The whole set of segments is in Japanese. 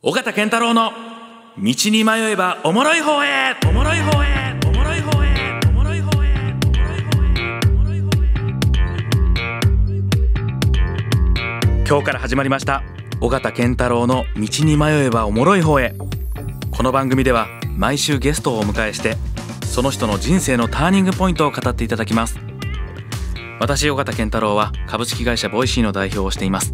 尾形健太郎の道に迷えばおもろい方へおもろい方へおもろい方へおもろい方へおもろい方へ今日から始まりました尾形健太郎の道に迷えばおもろい方へこの番組では毎週ゲストをお迎えしてその人の人生のターニングポイントを語っていただきます私尾形健太郎は株式会社ボイシーの代表をしています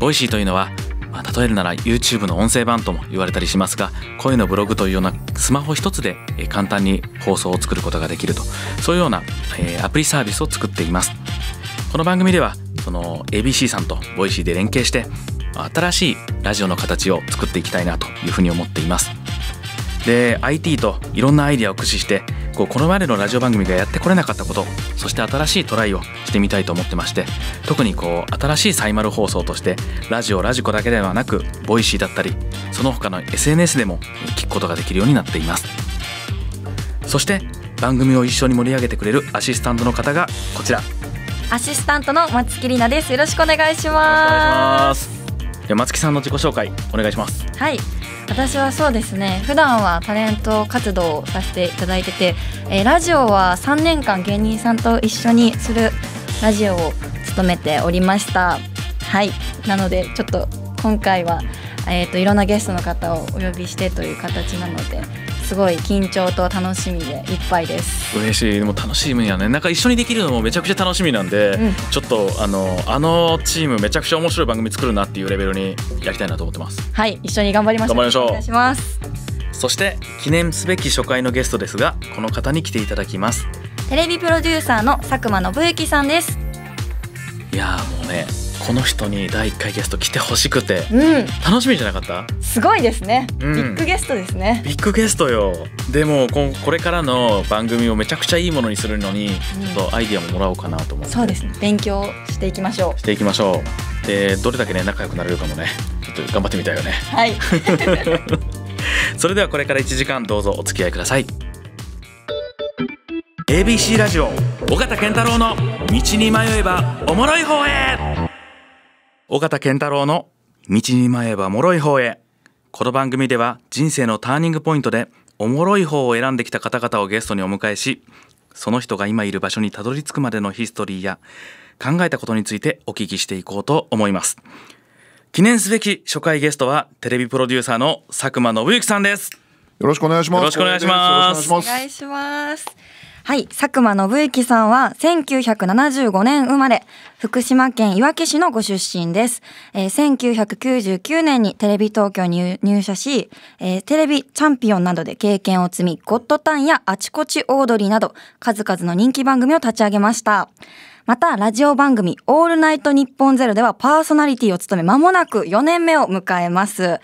ボイシーというのはまあ、例えるなら YouTube の音声版とも言われたりしますが声のブログというようなスマホ一つで簡単に放送を作ることができるとそういうような、えー、アプリサービスを作っていますこの番組ではその ABC さんと voicy で連携して新しいラジオの形を作っていきたいなというふうに思っていますで IT といろんなアイデアを駆使してこうこれまでのラジオ番組がやってこれなかったことそして新しいトライをしてみたいと思ってまして特にこう新しいサイマル放送としてラジオラジコだけではなくボイシーだったりその他の SNS でも聞くことができるようになっていますそして番組を一緒に盛り上げてくれるアシスタントの方がこちらアシスタントの松木里奈ですよろしくお願いしますは松木さんの自己紹介お願いしますはい私はそうですね普段はタレント活動をさせていただいてて、えー、ラジオは3年間芸人さんと一緒にするラジオを務めておりましたはいなのでちょっと今回は、えーと、といろんなゲストの方をお呼びしてという形なのですごい緊張と楽しみでいっぱいです嬉しいでも楽しんやねなんか一緒にできるのもめちゃくちゃ楽しみなんで、うん、ちょっとあのあのチームめちゃくちゃ面白い番組作るなっていうレベルにやりたいなと思ってますはい一緒に頑張りましょう頑張りましょうそして記念すべき初回のゲストですがこの方に来ていただきますテレビプロデューサーの佐久間信之さんですいやもうねこの人に第一回ゲスト来てほしくて、うん、楽しみじゃなかったすごいですね、うん、ビッグゲストですねビッグゲストよでもこれからの番組をめちゃくちゃいいものにするのに、ちょっとアイディアももらおうかなと思って、そうですね勉強していきましょうしていきましょうでどれだけね仲良くなれるかもねちょっと頑張ってみたいよねはい それではこれから1時間どうぞお付き合いください ABC ラジオ尾形健太郎の「道に迷えばおもろい方へ」尾形健太郎の道に迷えば脆い方へこの番組では人生のターニングポイントでおもろい方を選んできた方々をゲストにお迎えしその人が今いる場所にたどり着くまでのヒストリーや考えたことについてお聞きしていこうと思います記念すべき初回ゲストはテレビプロデューサーの佐久間信之さんですよろしくお願いしますよろしくお願いしますお願いしますはい、佐久間信之さんは1975年生まれ、福島県いわき市のご出身です。えー、1999年にテレビ東京に入社し、えー、テレビチャンピオンなどで経験を積み、ゴッドタンやあちこちオードリーなど、数々の人気番組を立ち上げました。また、ラジオ番組、オールナイトニッポンゼロではパーソナリティを務め、間もなく4年目を迎えます。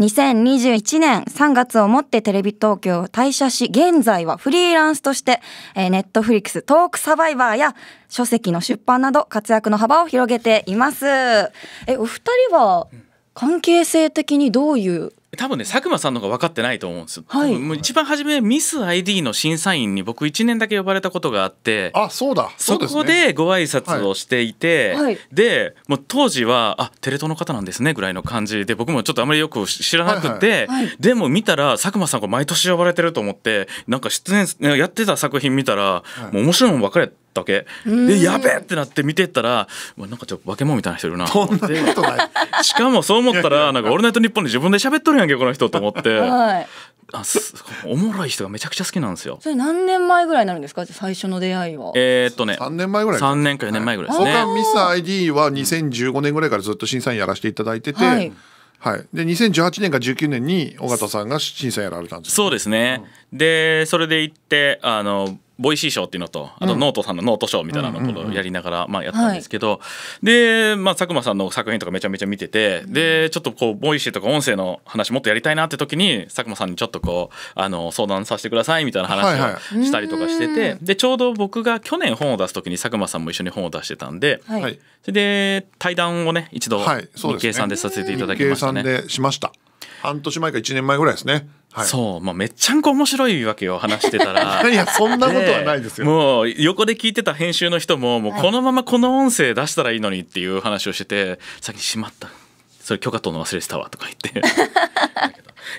2021年3月をもってテレビ東京を退社し、現在はフリーランスとして、えー、ネットフリックストークサバイバーや書籍の出版など活躍の幅を広げています。え、お二人は関係性的にどういう多分ね佐久間さんの方が分かってないと思うんですよ、はい、もう一番初めミス ID の審査員に僕1年だけ呼ばれたことがあってあそうだそこでご挨拶をしていて、はい、でもう当時はあテレ東の方なんですねぐらいの感じで僕もちょっとあまりよく知らなくて、はいはい、でも見たら佐久間さんが毎年呼ばれてると思ってなんか出演やってた作品見たら、はい、もう面白いもんばっかりやって。ったけでやべえってなって見てったらなんかちょっと化け物みたいな人いるなとない しかもそう思ったら「なんかオールナイトニッポン」で自分で喋っとるやんけこの人と思って、あすおもろい人がめちゃくちゃ好きなんですよそれ何年前ぐらいになるんですか最初の出会いはえー、っとね3年前ぐらい3年か4年前ぐらいですね、はい、ミス ID は2015年ぐらいからずっと審査員やらせていただいてて、はいはい、で2018年か19年に尾形さんが審査やられたんです、そうですね、うん、でそれで行ってあのボイシー賞っていうのとあとノートさんのノート賞みたいなのをやりながら、まあ、やったんですけど、で、まあ、佐久間さんの作品とかめちゃめちゃ見ててでちょっとこうボイシーとか音声の話もっとやりたいなって時に佐久間さんにちょっとこうあの相談させてくださいみたいな話をしたりとかしてて、はいはい、でちょうど僕が去年本を出す時に佐久間さんも一緒に本を出してたんで、はい、で対談をね一度日経さんでさせていただきましたね。はい、しました半年前か1年前ぐらいですねはい、そう、まあ、めっちゃんこ面白いわけよ話してたら いやそんなことはないですよもう横で聞いてた編集の人ももうこのままこの音声出したらいいのにっていう話をしてて先に「しまったそれ許可取るの忘れてたわ」とか言って い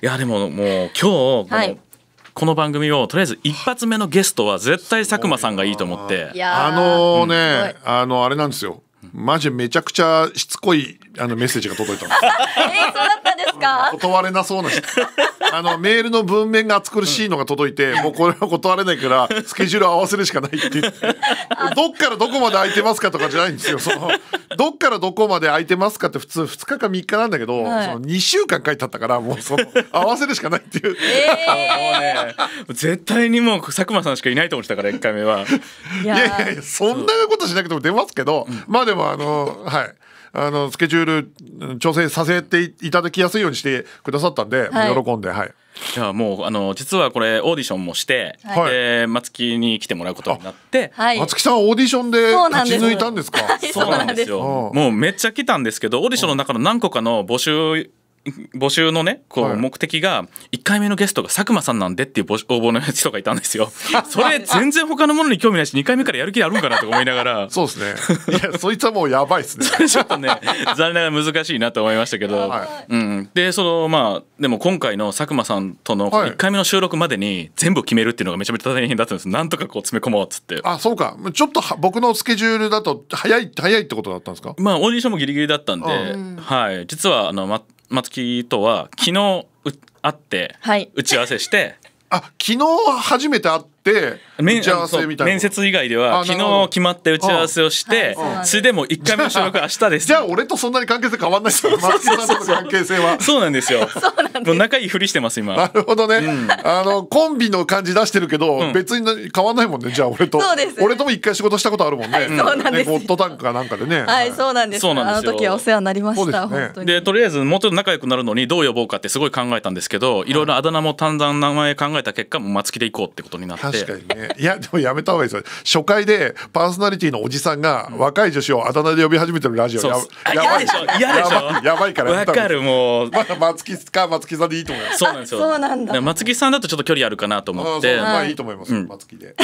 やでももう今日、はいこの番組をとりあえず一発目のゲストは絶対佐久間さんがいいと思ってあのね、うん、あのあれなんですよマジめちゃくちゃしつこいあのメッセージが届いたんです。えー、そうだったんですか。断れなそうな人。あのメールの文面が厚苦しいのが届いて、もうこれは断れないからスケジュール合わせるしかないってってどっからどこまで空いてますかとかじゃないんですよそのどっからどこまで空いてますかって普通二日か三日なんだけど、はい、その二週間書いてあったからもうその合わせるしかないっていう、えー、もうね絶対にもう佐久間さんしかいないと思ってたから一回目はいやいやいやそんなことしなくても出ますけど、うん、まあでもあのはいあのスケジュール調整させていただきやすいようにしてくださったんで、はい、喜んではい。ゃあもうあの実はこれオーディションもして、はい、で松木に来てもらうことになって、はい、松木さんオーディションで勝ち抜いたんですかそうなんですよ、もうめっちゃ来たんですけどオーディションの中の何個かの募集募集のねこう目的が1回目のゲストが佐久間さんなんでっていう応募の人がいたんですよ。それ全然他のものに興味ないし2回目からやる気あるんかなと思いながら そうですねいやそいつはもうやばいですねちょっとね 残念ながら難しいなと思いましたけど、はい、うん、でそのまあでも今回の佐久間さんとの1回目の収録までに全部決めるっていうのがめちゃめちゃ大変だったんですなんとかこう詰め込もうっつってあそうかちょっと僕のスケジュールだと早い早いってことだったんですかまあオーディションもギリギリだったんで、はい、実はあの、ま松木とは昨日会って、打ち合わせしてあ昨日初めて会っって打ち合わせみたいな面接以外では昨日決まって打ち合わせをして、それでも1回目の収録明日ですじゃあ俺とそんなに関係性変わんないですよ松井さんとの関係性はそうなんですよもう仲いいふりしてます今なるほどね、あのコンビの感じ出してるけど、別に変わんないもんねじゃあ俺と、俺とも一回仕事したことあるもんね、そうなんですホッドタンクかなんかでねはいそうなんですあの時はお世話になりましたでとりあえずもうちょっと仲良くなるのにどう呼ぼうかってすごい考えたんですけどいろいろあだ名もだんだん名前考えた結果松木でいこうってことになって確かにねいやでもやめた方がいいですよ初回でパーソナリティのおじさんが若い女子をあだ名で呼び始めてるラジオやばいでしょでしょやばいからわかるもうまだ松木か松木さんでいいと思いますそうなんですよそうなんだ松木さんだとちょっと距離あるかなと思ってまあいいと思います松木で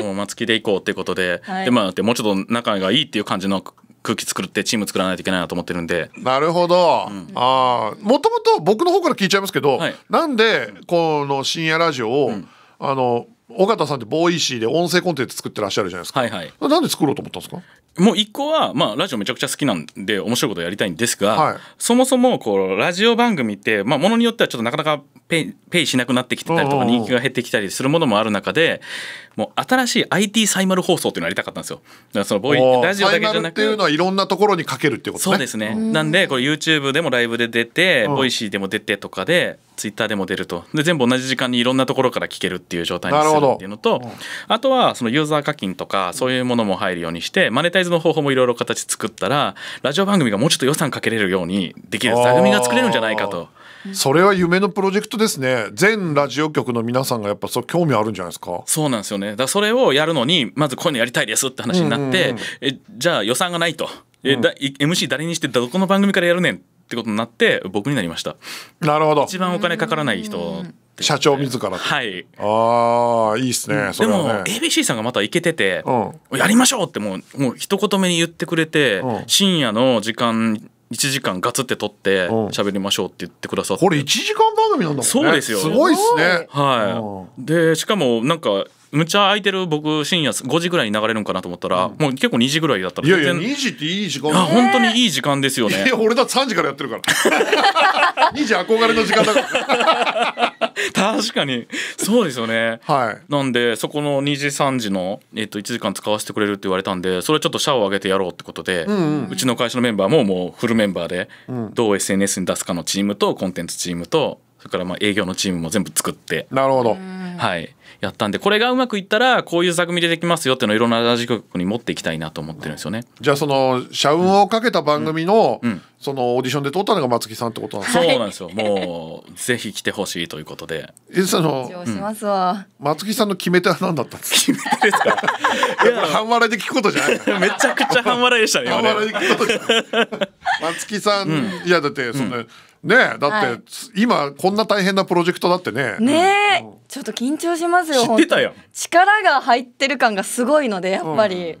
もう松木でいこうっていうことででまあもうちょっと仲がいいっていう感じの空気作るってチーム作らないといけないなと思ってるんでなるほど、うん、あもともと僕の方から聞いちゃいますけど、はい、なんでこの深夜ラジオを、うん、あの尾形さんってボーイシーで音声コンテンツ作ってらっしゃるじゃないですか、はいはい、なんで作ろうと思ったんですかもう一個は、まあ、ラジオめちゃくちゃ好きなんで面白いことやりたいんですが、はい、そもそもこうラジオ番組って、まあ、ものによってはちょっとなかなかペイしなくなってきてたりとか人気が減ってきたりするものもある中でもう新しい IT サイマル放送っていうのをやりたかったんですよそのボイラジオだけじゃなくていうのはいろんなところにかけるってことねそうですねなんでこれ YouTube でもライブで出てボイシーでも出てとかでツイッターでも出るとで全部同じ時間にいろんなところから聞けるっていう状態にするっていうのとあとはそのユーザー課金とかそういうものも入るようにしてマネタイズの方法もいろいろ形作ったらラジオ番組がもうちょっと予算かけれるようにできる座組が作れるんじゃないかと。それは夢のプロジェクトですね全ラジオ局の皆さんがやっぱそう興味あるんじゃないですかそうなんですよねだそれをやるのにまずこういうのやりたいですって話になって、うんうんうん、えじゃあ予算がないと、えだ MC 誰にしてどこの番組からやるねんってことになって僕になりましたなるほど一番お金かからない人社長自らはいああいいっすね、うん、でも、ね、ABC さんがまたいけてて、うん、やりましょうってもうもう一言目に言ってくれて、うん、深夜の時間1時間ガツって撮って喋りましょうって言ってくださって、これ1時間番組なんだもんねそうですよすごいっすねはい、でしかもなんかむちゃ空いてる僕深夜5時ぐらいに流れるんかなと思ったら、うん、もう結構2時ぐらいだったらいやいや2時っていい時間あ本当にいい時間ですよね、いや俺だって3時からやってるから2 時憧れの時間だから 確かにそうですよね、はい、なんでそこの2時3時の、えっと、1時間使わせてくれるって言われたんでそれちょっとシャワーを上げてやろうってことで、うんうん、うちの会社のメンバーももうフルメンバーで、うん、どう SNS に出すかのチームとコンテンツチームとそれからまあ営業のチームも全部作ってなるほどはい、やったんでこれがうまくいったらこういう作組出てきますよっていうのをいろんなラジオ局に持っていきたいなと思ってるんですよね。じゃあその社運をかけた番組の、うん、うんうんそのオーディションで通ったのが松木さんってことなんですそうなんですよ。もうぜひ来てほしいということで。えその、うん、松木さんの決め手は何だったんですか。決め手ですか。い や半笑いで聞くことじゃない。めちゃくちゃ半笑いでしたね。半笑いで聞くこと。じゃない。松木さん、うん、いやだってその、うんねだって、はい、今こんな大変なプロジェクトだってねね、うん、ちょっと緊張しますよ力が入ってる感がすごいのでやっぱり、うん、い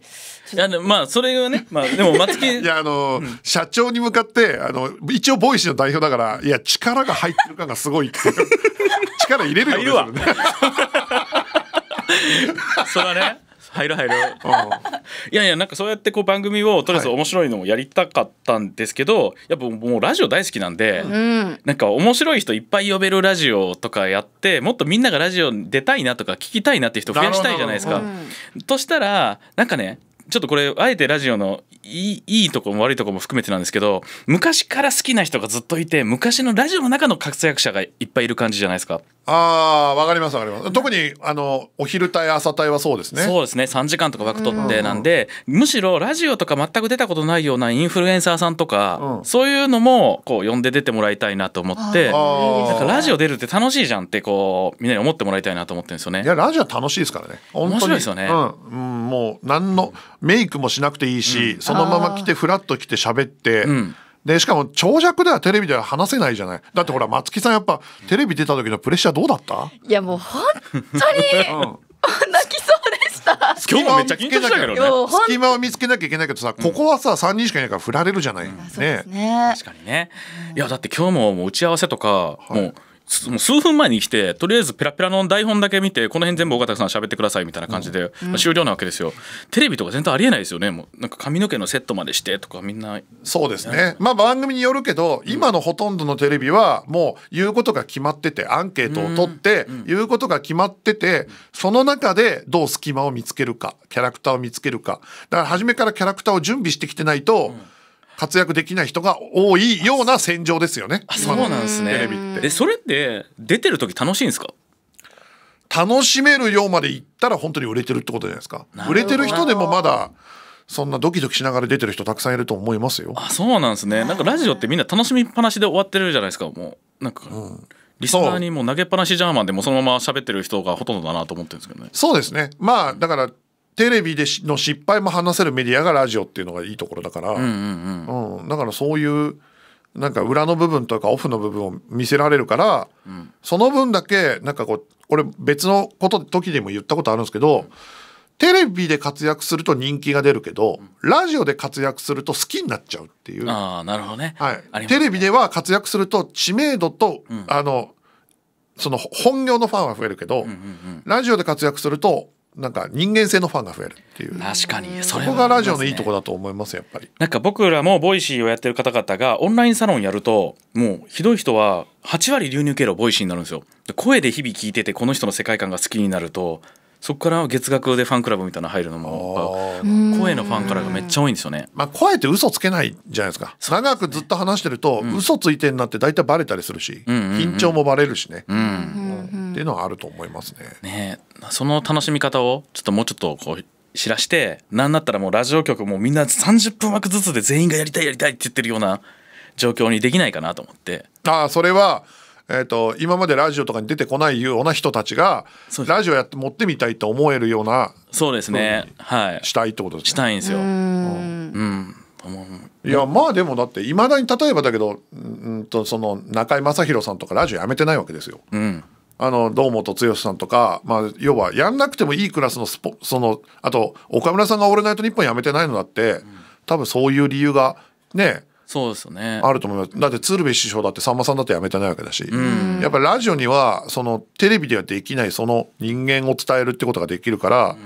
やまあそれがね、まあ、でも松木 いやあの、うん、社長に向かってあの一応ボイシーの代表だからいや力が入ってる感がすごいって 力入れるよね それはね入る入る、うん、いやいやなんかそうやってこう番組をとりあえず面白いのもやりたかったんですけど、はい、やっぱもうラジオ大好きなんで、うん、なんか面白い人いっぱい呼べるラジオとかやってもっとみんながラジオに出たいなとか聞きたいなって人増やしたいじゃないですか。うん、としたらなんかねちょっとこれあえてラジオのいいいいとこも悪いとこも含めてなんですけど昔から好きな人がずっといて昔のラジオの中の活躍者がいっぱいいる感じじゃないですか。ああ、わかりますわかります。特に、あの、お昼帯、朝帯はそうですね。そうですね。3時間とか枠取ってなんで、うん、むしろラジオとか全く出たことないようなインフルエンサーさんとか、うん、そういうのも、こう、呼んで出てもらいたいなと思って、なんかラジオ出るって楽しいじゃんって、こう、みんなに思ってもらいたいなと思ってるんですよね。いや、ラジオ楽しいですからね。面白いですよね。うん。もう、何の、メイクもしなくていいし、そのまま来て、フラッと来て喋って、うんで、しかも長尺ではテレビでは話せないじゃない。だってほら、松木さんやっぱテレビ出た時のプレッシャーどうだったいやもう本当に 泣きそうでした。隙間を見つけなきゃ、ね、隙間を見つけなきゃいけないけどさ、ここはさ、三人しかいないから振られるじゃない。うん、ね、ね、確かにね。いやだって今日ももう打ち合わせとか、はい、もう。もう数分前に来てとりあえずペラペラの台本だけ見てこの辺全部尾形さん喋ってくださいみたいな感じで、まあ、終了なわけですよ、テレビとか全然ありえないですよねもうなんか髪の毛のセットまでしてとかみんなそうですねまあ番組によるけど、今のほとんどのテレビはもう言うことが決まっててアンケートを取って、言うことが決まっててその中でどう隙間を見つけるかキャラクターを見つけるかだから初めからキャラクターを準備してきてないと、うん活躍できない人が多いような戦場ですよね。そうなんですね。テレビって。でそれって出てる時楽しいんですか？楽しめるようまでいったら本当に売れてるってことじゃないですか。売れてる人でもまだ。そんなドキドキしながら出てる人たくさんいると思いますよ。あ、そうなんですね。なんかラジオってみんな楽しみっぱなしで終わってるじゃないですか。もうなんか、うん、リスナーにも投げっぱなしジャーマンでもそのまま喋ってる人がほとんどだなと思ってるんですけどね。そうですね。まあだからテレビでの失敗も話せるメディアがラジオっていうのがいいところだから、うん、うんうん、だからそういうなんか裏の部分とかオフの部分を見せられるから、うん、その分だけなんかこうこれ別のこと時でも言ったことあるんですけど、テレビで活躍すると人気が出るけど、ラジオで活躍すると好きになっちゃうっていうあなるほどね,、はい、ね、テレビでは活躍すると知名度と、あのその本業のファンは増えるけど、うんうんうん、ラジオで活躍するとなんか人間性のファンが増えるっていう確かにそ、ね、こがラジオのいいとこだと思いますやっぱりなんか僕らもボイシーをやってる方々がオンラインサロンやるともうひどい人は8割流入経路ボイシーになるんですよ声で日々聞いててこの人の世界観が好きになるとそこから月額でファンクラブみたいな入るのも声のファンからがめっちゃ多いんですよね。まあ声って嘘つけないじゃないですか。長くずっと話してると、う嘘ついてんなって大体バレたりするし、緊張もバレるしね。うんっていうのはあると思いますね。ねその楽しみ方をちょっともうちょっとこう知らして何だったらもうラジオ局もみんな30分枠ずつで全員がやりたいやりたいって言ってるような状況にできないかなと思って。あそれはえーと、今までラジオとかに出てこないような人たちがラジオやって持ってみたいと思えるようなそうですねはいしたいってことですね。したいんですよ。うん、いやまあでもだっていまだに例えばだけどうんとその中居正広さんとかラジオやめてないわけですよ。うんあの堂本剛さんとか、まあ、要はやんなくてもいいクラスのスポそのあと岡村さんが「オールナイトニッやめてないのだって、多分そういう理由がねそうですよねあると思いますだって鶴瓶師匠だってさんまさんだってやめてないわけだし、やっぱりラジオにはそのテレビではできないその人間を伝えるってことができるから、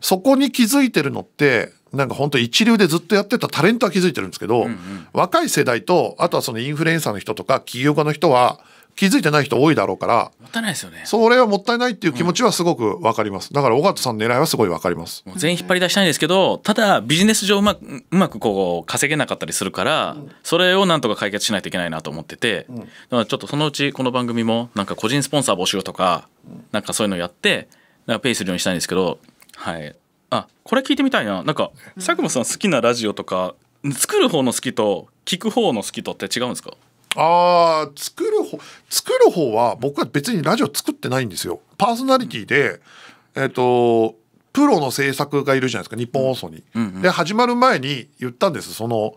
そこに気づいてるのってなんか本当一流でずっとやってたタレントは気づいてるんですけど、若い世代とあとはそのインフルエンサーの人とか起業家の人は。気づいてない人多いだろうからもったいないですよねそれはもったいないっていう気持ちはすごくわかります、だから尾形さんの狙いはすごいわかります全員引っ張り出したいんですけどただビジネス上うまくうまくこう稼げなかったりするから、それをなんとか解決しないといけないなと思ってて、だからちょっとそのうちこの番組もなんか個人スポンサー募集とかなんかそういうのやってなんかペイするようにしたいんですけどはいあこれ聞いてみたいななんか佐久間さん好きなラジオとか作る方の好きと聞く方の好きとって違うんですかああ作る方作る方は僕は別にラジオ作ってないんですよ。パーソナリティで、えっ、ー、とプロの制作がいるじゃないですか日本放送に。うんうんうん、で始まる前に言ったんですその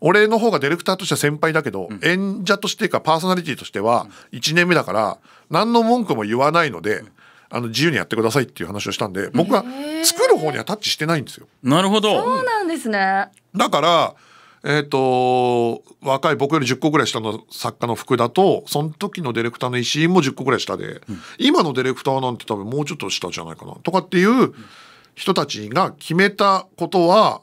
俺の方がディレクターとしては先輩だけど、うん、演者としてかパーソナリティとしては1年目だから何の文句も言わないので。あの自由にやってくださいっていう話をしたんで僕は作る方にはタッチしてないんですよ。なるほどそうなんですねだからえっ、ー、と、若い僕より10個ぐらい下の作家の服だと、その時のディレクターの石井も10個ぐらい下で、うん、今のディレクターなんて多分もうちょっと下じゃないかな、とかっていう人たちが決めたことは、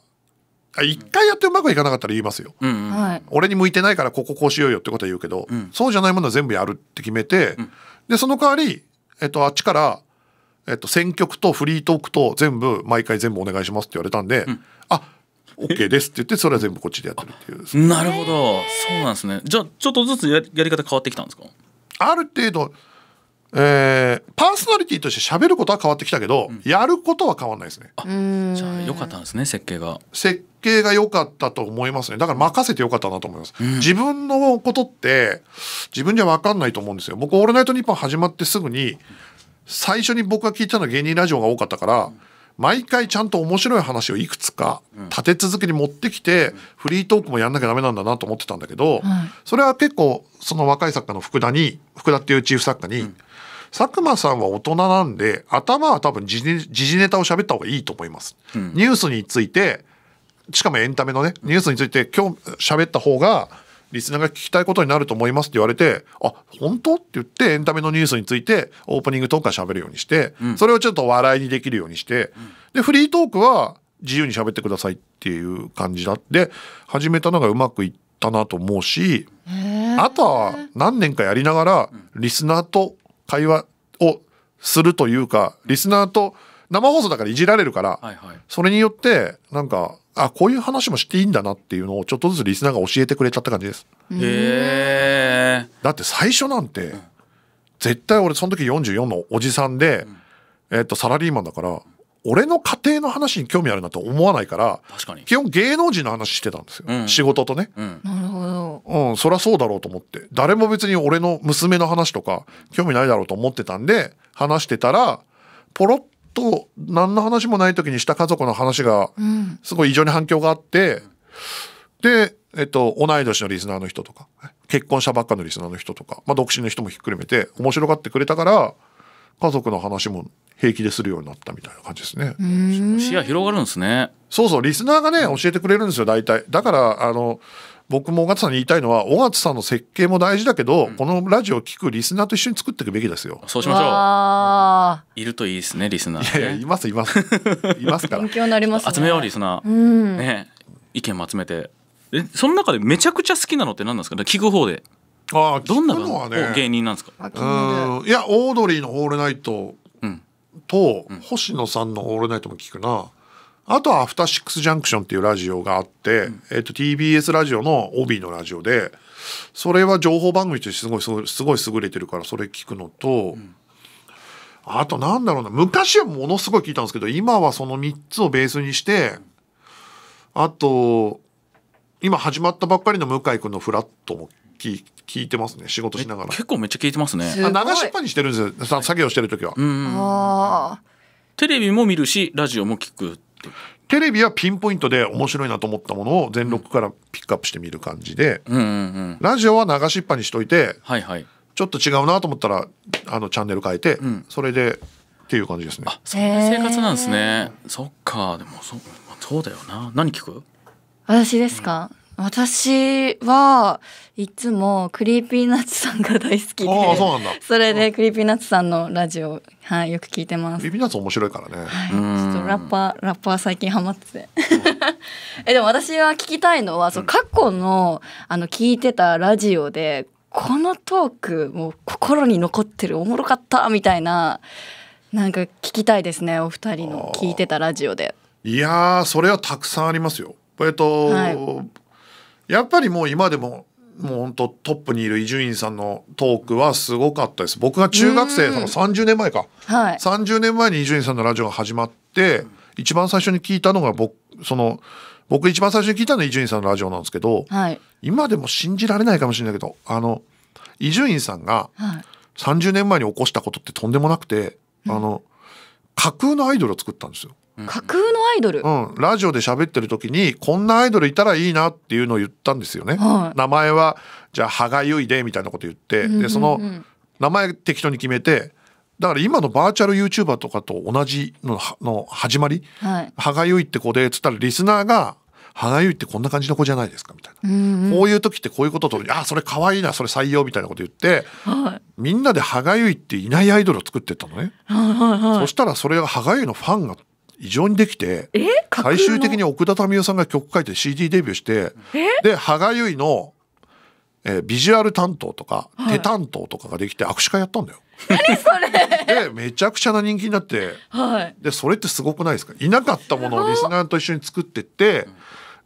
一回やってうまくいかなかったら言いますよ、うんうん、俺に向いてないからこここうしようよってことは言うけど、うん、そうじゃないものは全部やるって決めて、うん、でその代わり、えっと、あっちから、えっと、選曲とフリートークと全部毎回全部お願いしますって言われたんで、うん、あ OK ですって言ってそれは全部こっちでやってるっていう なるほどそうなんですねじゃあちょっとずつやり方変わってきたんですかある程度えー、パーソナリティとして喋ることは変わってきたけど、うん、やることは変わんないですね。じゃあよかったんですね設計が。設計が良かったと思いますね。だから任せてよかったなと思います。うん、自分のことって自分じゃ分かんないと思うんですよ。僕「オールナイトニッポン」始まってすぐに最初に僕が聞いたのは芸人ラジオが多かったから、うん、毎回ちゃんと面白い話をいくつか立て続けに持ってきて、フリートークもやんなきゃダメなんだなと思ってたんだけど、それは結構その若い作家の福田に福田っていうチーフ作家に、佐久間さんは大人なんで頭は多分時事ネタを喋った方がいいと思います、ニュースについてしかもエンタメのねニュースについて今日喋った方がリスナーが聞きたいことになると思いますって言われて、あ、本当って言って、エンタメのニュースについてオープニングトークは喋るようにして、うん、それをちょっと笑いにできるようにして、うん、で、フリートークは自由に喋ってくださいっていう感じだって、始めたのがうまくいったなと思うし、あとは何年かやりながら、リスナーと会話をするというか、リスナーと、生放送だからいじられるから、はいはい、それによってなんかあこういう話もしていいんだなっていうのをちょっとずつリスナーが教えてくれちゃった感じです。へだって最初なんて、うん、絶対俺その時44のおじさんで、うん、えー、っとサラリーマンだから。俺の家庭の話に興味あるなと思わないから基本芸能人の話してたんですよ、うん、仕事とね、うん、うん、そりゃそうだろうと思って誰も別に俺の娘の話とか興味ないだろうと思ってたんで話してたらポロッと何の話もない時にした家族の話がすごい異常に反響があって、うん、で、えっと、同い年のリスナーの人とか結婚したばっかのリスナーの人とか、まあ、独身の人もひっくるめて面白がってくれたから家族の話も平気でするようになったみたいな感じですね。視野広がるんですね。そうそうリスナーがね教えてくれるんですよ大体。だからあの僕も尾形さんに言いたいのは尾形さんの設計も大事だけど、うん、このラジオを聞くリスナーと一緒に作っていくべきですよそうしましょういるといいですねリスナー、ね、いやいやいますいます いますから勉強になります、ね、集めようリスナー、うん、ね意見も集めてえその中でめちゃくちゃ好きなのって何なんですか聞く方でああどんなの、ね、芸人なんですかいやオードリーの「オールナイトと」うん、星野さんの「オールナイト」も聞くなあとは「アフターシックスジャンクション」っていうラジオがあって、うん、えっと、TBS ラジオの帯のラジオでそれは情報番組としてすごいすごい優れてるからそれ聞くのと、うん、あとなんだろうな昔はものすごい聞いたんですけど今はその3つをベースにしてあと今始まったばっかりの向井君の「フラット」も聞聞いてますね仕事しながら結構めっちゃ聞いてますね流しっぱにしてるんですよ作業してる時は、うん、テレビも見るしラジオも聞くテレビはピンポイントで面白いなと思ったものを全録からピックアップしてみる感じで、うんうんうん、ラジオは流しっぱにしといて、はいはい、ちょっと違うなと思ったらあのチャンネル変えて、うん、それでっていう感じですね。あ、そういう生活なんですね。そっか、でもそそうだよな。何聞く？私ですか、私はいつもクリーピーナッツさんが大好きでああそうなんだそれでクリーピーナッツさんのラジオ、はい、よく聞いてますクリーピーナッツ面白いからね、はい、ちょっとラッパーラッパー最近ハマってて えでも私は聞きたいのは、その過去のあの聞いてたラジオでこのトークもう心に残ってるおもろかったみたいななんか聞きたいですねお二人の聞いてたラジオでいやそれはたくさんありますよえっと、はいやっぱりもう今でももう本当トップにいる伊集院さんのトークはすごかったです僕が中学生その30年前か、はい、30年前に伊集院さんのラジオが始まって一番最初に聞いたのが僕その僕一番最初に聞いたのは伊集院さんのラジオなんですけど、はい、今でも信じられないかもしれないけどあの伊集院さんが30年前に起こしたことってとんでもなくて、はい、あの架空のアイドルを作ったんですよ。架空のアイドル、うん、ラジオで喋ってる時にこんなアイドルいたらいいなっていうのを言ったんですよね、はい、名前はじゃあ歯がゆいでみたいなこと言って、うんうんうん、でその名前適当に決めてだから今のバーチャル YouTuber とかと同じのの始まり、はい、ゆいって子でつったらリスナーが「歯がゆいってこんな感じの子じゃないですか」みたいな、うんうん、こういう時ってこういうことと「あそれ可愛いなそれ採用」みたいなこと言って、はい、みんなで歯がゆいっていないアイドルを作ってったのね、はいはいはい、そしたらそれが歯がゆいのファンが異常にできて最終的に奥田民生さんが曲書いて CD デビューしてで歯がゆいの、えー、ビジュアル担当とか、はい、手担当とかができて握手会やったんだよ。何それでめちゃくちゃな人気になって、はい、でそれってすごくないですかいなかったものをリスナーと一緒に作ってって。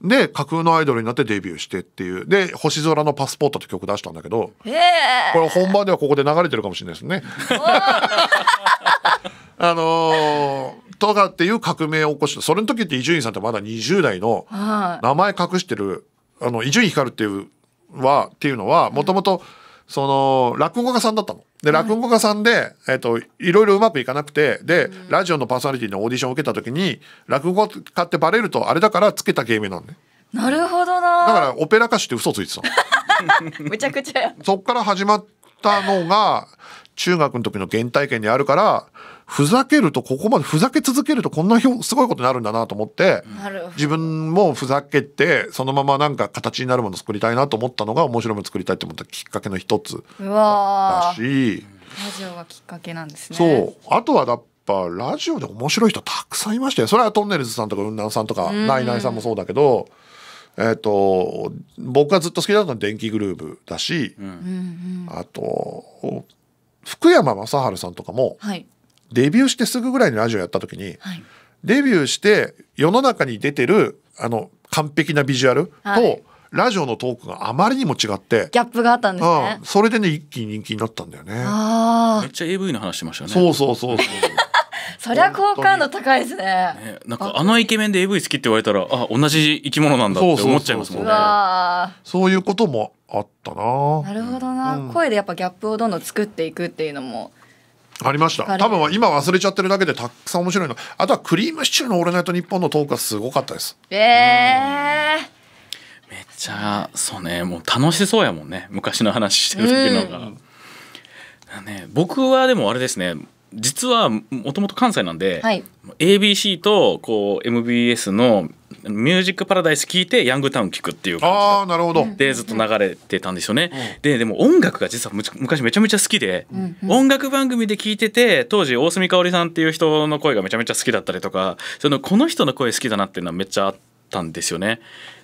で架空のアイドルになってデビューしてっていうで「星空のパスポート」って曲出したんだけど、えこれ本番ではここで流れてるかもしれないですね。あのとかっていう革命を起こしたそれの時って伊集院さんってまだ20代の名前隠してる伊集院光っていうはっていうのはもともとその落語家さんだったの。で落語家さんで、いえといろいろうまくいかなくてで、うん、ラジオのパーソナリティのオーディションを受けた時に落語家ってバレるとあれだからつけた芸名なんね。なるほどな。だからオペラ歌手って嘘ついてた むちゃくちゃ。そっから始まったのが中学の時の原体験にあるからふざけるとここまでふざけ続けるとこんなすごいことになるんだなと思って自分もふざけてそのままなんか形になるもの作りたいなと思ったのが面白いもの作りたいと思ったきっかけの一つだしラジオがきっかけなんですねそうあとはだっぱラジオで面白い人たくさんいましたよそれはトンネルズさんとか雲南さんとかナイナイさんもそうだけど。えーと、と僕がずっと好きだったのは電気グルーブだし、うん、あと福山雅治さんとかも、はいデビューしてすぐぐらいのラジオやった時に、はい、デビューして世の中に出てるあの完璧なビジュアルと、はいラジオのトークがあまりにも違ってギャップがあったんですね、うん、それでね一気に人気になったんだよねめっちゃ AV の話しましたねそうそうそうそう そりゃ好感度高いですねねなんかあのイケメンで AV 好きって言われたらあ同じ生き物なんだって思っちゃいますもんねそういうこともあったななるほどな、うん、声でやっぱギャップをどんどん作っていくっていうのもありました多分今忘れちゃってるだけでたくさん面白いのあとはクリームシチューの「オールナイトニのトークはすごかったですえー、めっちゃそうねもう楽しそうやもんね昔の話してるっのが、うん、ね僕はでもあれですね実はもともと関西なんで、はい、ABC とこう MBS の「ミュージックパラダイス」聞いて「ヤングタウン」聞くっていう感じでずっと流れてたんですよね。うん、ででも音楽が実は昔めちゃめちゃ好きで、うんうん、音楽番組で聞いてて当時大隅かおりさんっていう人の声がめちゃめちゃ好きだったりとかそのこの人の声好きだなっていうのはめっちゃあったんですよね。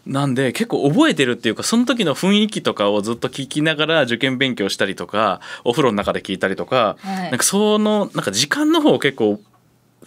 なんで結構覚えてるっていうかその時の雰囲気とかをずっと聞きながら受験勉強したりとかお風呂の中で聞いたりとか、はい、なんかそのなんか時間の方結構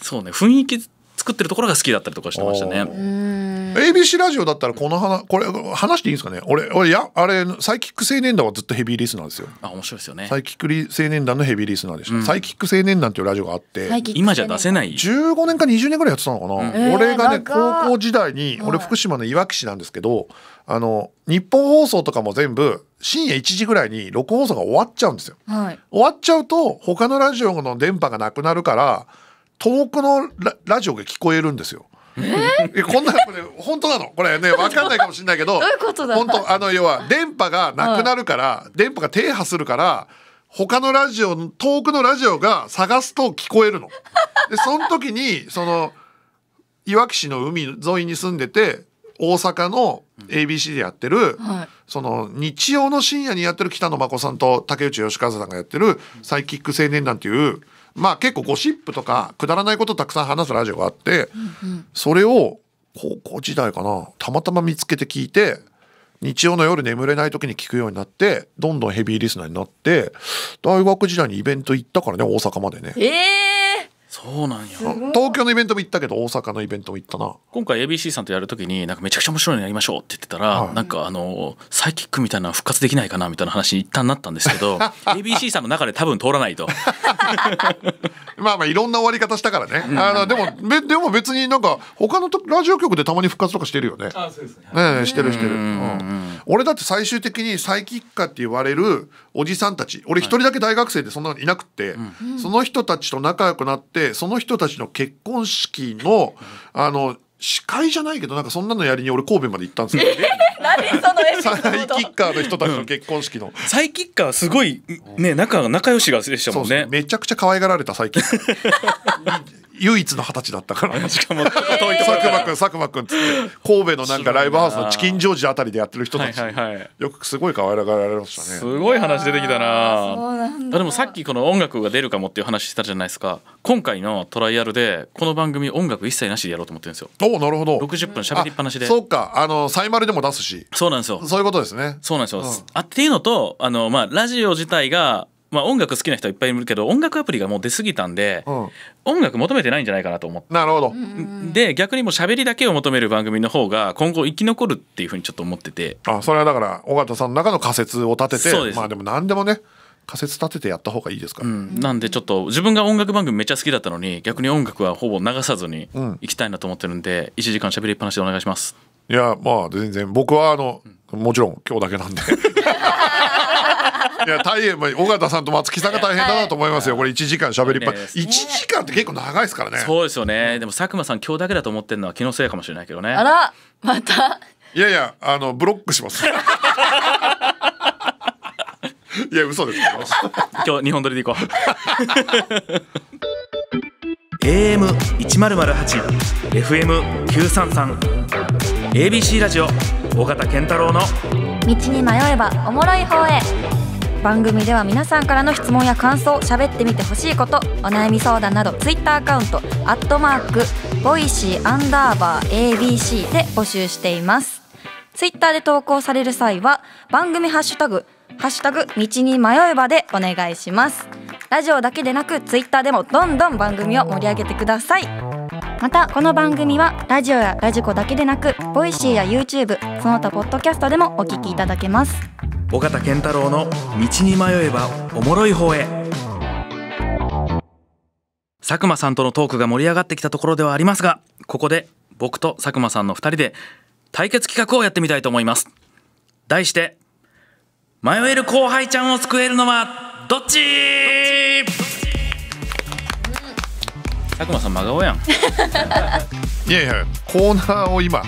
そうね雰囲気作ってるところが好きだったりとかしてましたね。ABC ラジオだったらこの話これ話していいんですかね俺俺やあれサイキック青年団はずっとヘビーリスナーですよあ面白いですよねサイキック青年団のヘビーリスナーでした、うん、サイキック青年団っていうラジオがあって今じゃ出せない15年か20年ぐらいやってたのかな、うん、俺がね、高校時代に俺福島のいわき市なんですけど、あの日本放送とかも全部深夜1時ぐらいに録音放送が終わっちゃうんですよ、はい、終わっちゃうと他のラジオの電波がなくなるから遠くのラジオが聞こえるんですよ えこんなこれ本当なのこれね分かんないかもしれないけど 本当あの要は電波がなくなるから、はい、電波が停波するから他のラジオ遠くのラジオが探すと聞こえるの。でその時にそのいわき市の海沿いに住んでて大阪の ABC でやってる、はい、その日曜の深夜にやってる北野真子さんと竹内義和さんがやってる「サイキック青年団」っていうまあ結構ゴシップとかくだらないことたくさん話すラジオがあって、それを高校時代かなたまたま見つけて聞いて日曜の夜眠れない時に聞くようになってどんどんヘビーリスナーになって大学時代にイベント行ったからね大阪までね。えーそうなんや東京のイベントも行ったけど大阪のイベントも行ったな今回 ABC さんとやるときになんかめちゃくちゃ面白いのやりましょうって言ってたら、はい、なんかあのサイキックみたいな復活できないかなみたいな話に一旦なったんですけど ABC さんの中で多分通らないとまあまあいろんな終わり方したからね、うん、あのでもでも別になんか他のとラジオ局でたまに復活とかしてるよねあそうですねねしてるしてる、うん、俺だって最終的にサイキッカーって言われるおじさんたち俺一人だけ大学生でそんなのいなくて、はい、その人たちと仲良くなってその人たちの結婚式の、うん、あの司会じゃないけどなんかそんなのやりに俺神戸まで行ったんですよ、ね。何そのエピソード。サイキッカーの人たちの結婚式の。うん、サイキッカーすごいね仲仲良しがでしたもんね。めちゃくちゃ可愛がられたサイキッカー。唯一の二十歳だったから、しかも遠い佐久間君佐久間君っつって神戸のなんかライブハウスのチキンジョージあたりでやってる人たち、はいはいはい、よくすごい可愛がられましたねすごい話出てきたななでもさっきこの音楽が出るかもっていう話したじゃないですか今回のトライアルでこの番組音楽一切なしでやろうと思ってるんですよおなるほど60分しゃべりっぱなしでそうかあのサイマルでも出すしそうなんですよそういうことですねそうなんですよ、うん、あっていうのとあのまあラジオ自体がまあ、音楽好きな人はいっぱいいるけど音楽アプリがもう出過ぎたんで、うん、音楽求めてないんじゃないかなと思ってなるほどで逆にもう喋りだけを求める番組の方が今後生き残るっていうふうにちょっと思っててあそれはだから尾形さんの中の仮説を立ててまあでも何でもね仮説立ててやった方がいいですから、うん、なんでちょっと自分が音楽番組めっちゃ好きだったのに逆に音楽はほぼ流さずに行きたいなと思ってるんで、うん、1時間喋りっぱなしでお願いしますいやまあ全然僕はあの、もちろん今日だけなんで いや大変尾形さんと松木さんが大変だなと思いますよ、これ一時間喋りっぱ一、1時間って結構長いですからねそうですよねでも佐久間さん今日だけだと思ってるのは気のせいかもしれないけどねあらまたいやいやあのブロックします いや嘘です今日日本撮りでいこう AM 一ゼロゼロ八、FM 九三三、ABC ラジオ、尾形健太郎の道に迷えばおもろい方へ。番組では皆さんからの質問や感想喋ってみてほしいことお悩み相談などツイッターアカウント「アットマークボイシーアンダーバー ABC」で募集していますツイッターで投稿される際は番組ハッシュタグ「ハッシュタグ道に迷えば」でお願いしますラジオだけでなくツイッターでもどんどん番組を盛り上げてくださいまたこの番組はラジオやラジコだけでなくボイシーや YouTube その他ポッドキャストでもお聞きいただけます尾形健太郎の「道に迷えばおもろい方へ」佐久間さんとのトークが盛り上がってきたところではありますがここで僕と佐久間さんの2人で対決企画をやってみたいと思います題して迷える後輩ちゃんを救えるのはどっち佐久間さん真顔やんいやいやコーナーを今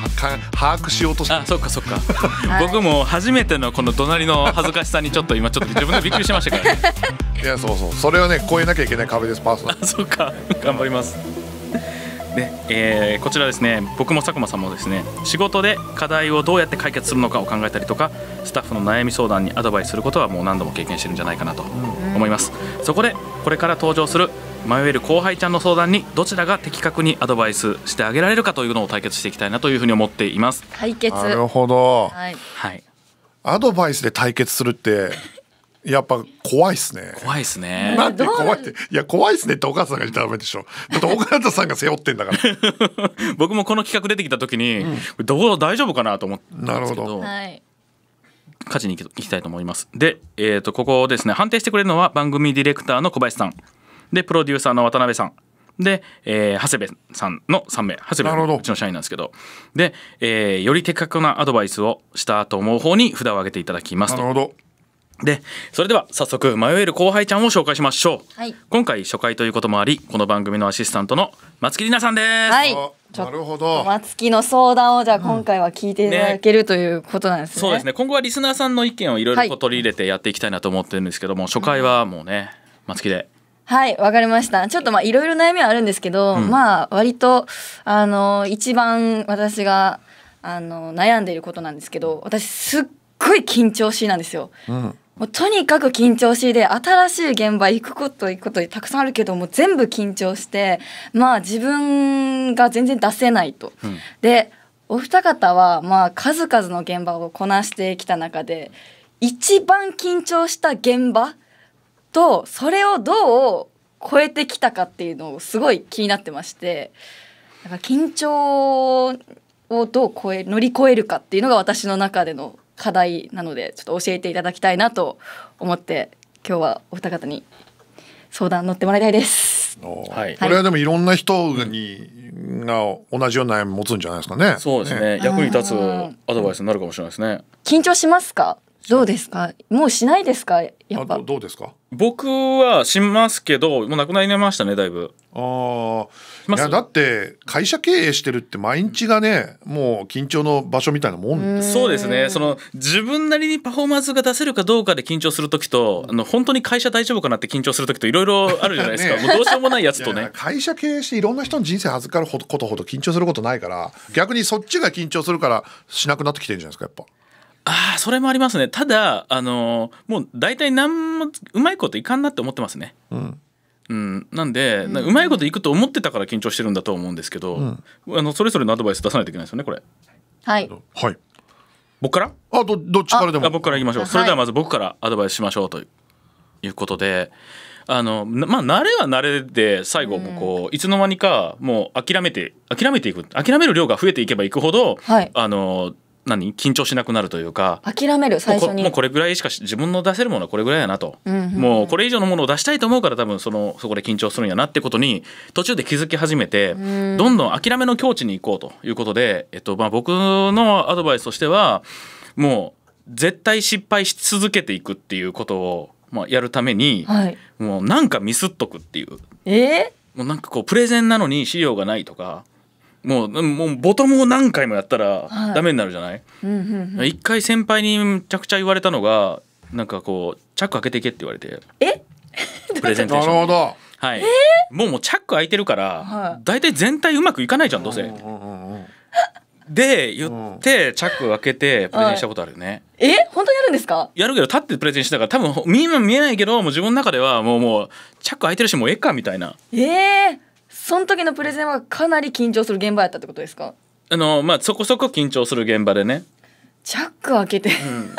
把握しようとしてあそっかそっか僕も初めてのこの隣の恥ずかしさにちょっと今ちょっと自分でびっくりしましたから、ね、いやそうそうそれをね超えなきゃいけない壁ですパーソナルあそっか頑張りますで、えー、こちらですね僕も佐久間さんもですね仕事で課題をどうやって解決するのかを考えたりとかスタッフの悩み相談にアドバイスすることはもう何度も経験してるんじゃないかなと思います、うん、そこでこれから登場する迷える後輩ちゃんの相談にどちらが的確にアドバイスしてあげられるかというのを対決していきたいなというふうに思っています対決なるほどはい、アドバイスで対決するってやっぱ怖いっすね。怖いっすね。なんで怖いって、いや怖いっすねってお母さんが言ったらダメでしょ。だってさんが背負ってんだから。僕もこの企画出てきた時に、うん、どう大丈夫かなと思ってなるほど。はい。勝ちに行きたいと思います。で、えっ、ー、とここですね判定してくれるのは番組ディレクターの小林さん、でプロデューサーの渡辺さん。で、えー、長谷部さんの3名長谷部さんうちの社員なんですけどで、えー、より的確なアドバイスをしたと思う方に札を上げていただきますとなるほどでそれでは早速迷える後輩ちゃんを紹介しましょう、はい、今回初回ということもありこの番組のアシスタントの松木里奈さんです、はい、なるほど松木の相談をじゃあ今回は聞いていただける、うん、ということなんですねそうですね今後はリスナーさんの意見をいろいろ取り入れてやっていきたいなと思ってるんですけども初回はもうね、松木ではいわかりましたちょっとまあいろいろ悩みはあるんですけど、うん、まあ割とあの一番私があの悩んでいることなんですけど私すっごい緊張しいなんですよ、うんもうとにかく緊張しいで新しい現場行くこと行くことたくさんあるけども全部緊張してまあ自分が全然出せないと。うん、でお二方はまあ数々の現場をこなしてきた中で一番緊張した現場とそれをどう超えてきたかっていうのをすごい気になってましてだから緊張をどう超え乗り越えるかっていうのが私の中での課題なのでちょっと教えていただきたいなと思って今日はお二方に相談乗ってもらいたいです。はい、これはでもいろんな人に、が同じような悩み持つんじゃないですかね。そうですね。ね役に立つアドバイスになるかもしれないですね。緊張しますか。どうですか。もうしないですか。やっぱ。どうですか。僕はしますけど、もうなくなりましたね。だいぶ。ああ。いやだって会社経営してるって毎日がねもう緊張の場所みたいなもんそうですねその自分なりにパフォーマンスが出せるかどうかで緊張する時とあの本当に会社大丈夫かなって緊張する時といろいろあるじゃないですかね、もうどうしようもないやつとね会社経営していろんな人の人生預かることほど緊張することないから逆にそっちが緊張するからしなくなってきてるんじゃないですかやっぱ。ああそれもありますねただあのもう大体何もうまいこといかんなって思ってますね。うんうん、なんで、うまいこといくと思ってたから緊張してるんだと思うんですけど、うん、あのそれぞれのアドバイス出さないといけないですよねこれ。はい、はい、僕からあどどっちからでもあ僕からいきましょう、それではまず僕からアドバイスしましょうということで。あのまあ慣れは慣れで最後もこう、うん、いつの間にかもう諦めて諦めていく諦める量が増えていけばいくほど、はい、あの何緊張しなくなるというか諦める最初にもうこれぐらいしか自分の出せるものはこれぐらいやなと、うんうんうん、もうこれ以上のものを出したいと思うから多分そのそこで緊張するんやなってことに途中で気づき始めて、うん、どんどん諦めの境地に行こうということで、えっとまあ、僕のアドバイスとしてはもう絶対失敗し続けていくっていうことを、まあ、やるために、はい、もうなんかミスっとくっていう。えーもうなんかこうプレゼンなのに資料がないとかもうもうボトムを何回もやったらダメになるじゃない、一、はい回先輩にむちゃくちゃ言われたのがなんかこうチャック開けていけって言われてえ プレゼンテーションなるほどはい、もうもうチャック開いてるから、大体全体うまくいかないじゃんどうせ。で言ってチャック開けてプレゼンしたことあるよね。はい、え本当にやるんですか？やるけど立ってプレゼンしたから多分見え見えないけどもう自分の中ではもうもうチャック開いてるしもうええかみたいな。ええーその時のプレゼンはかなり緊張する現場やったってことですかあのまあそこそこ緊張する現場でねチャック開けて、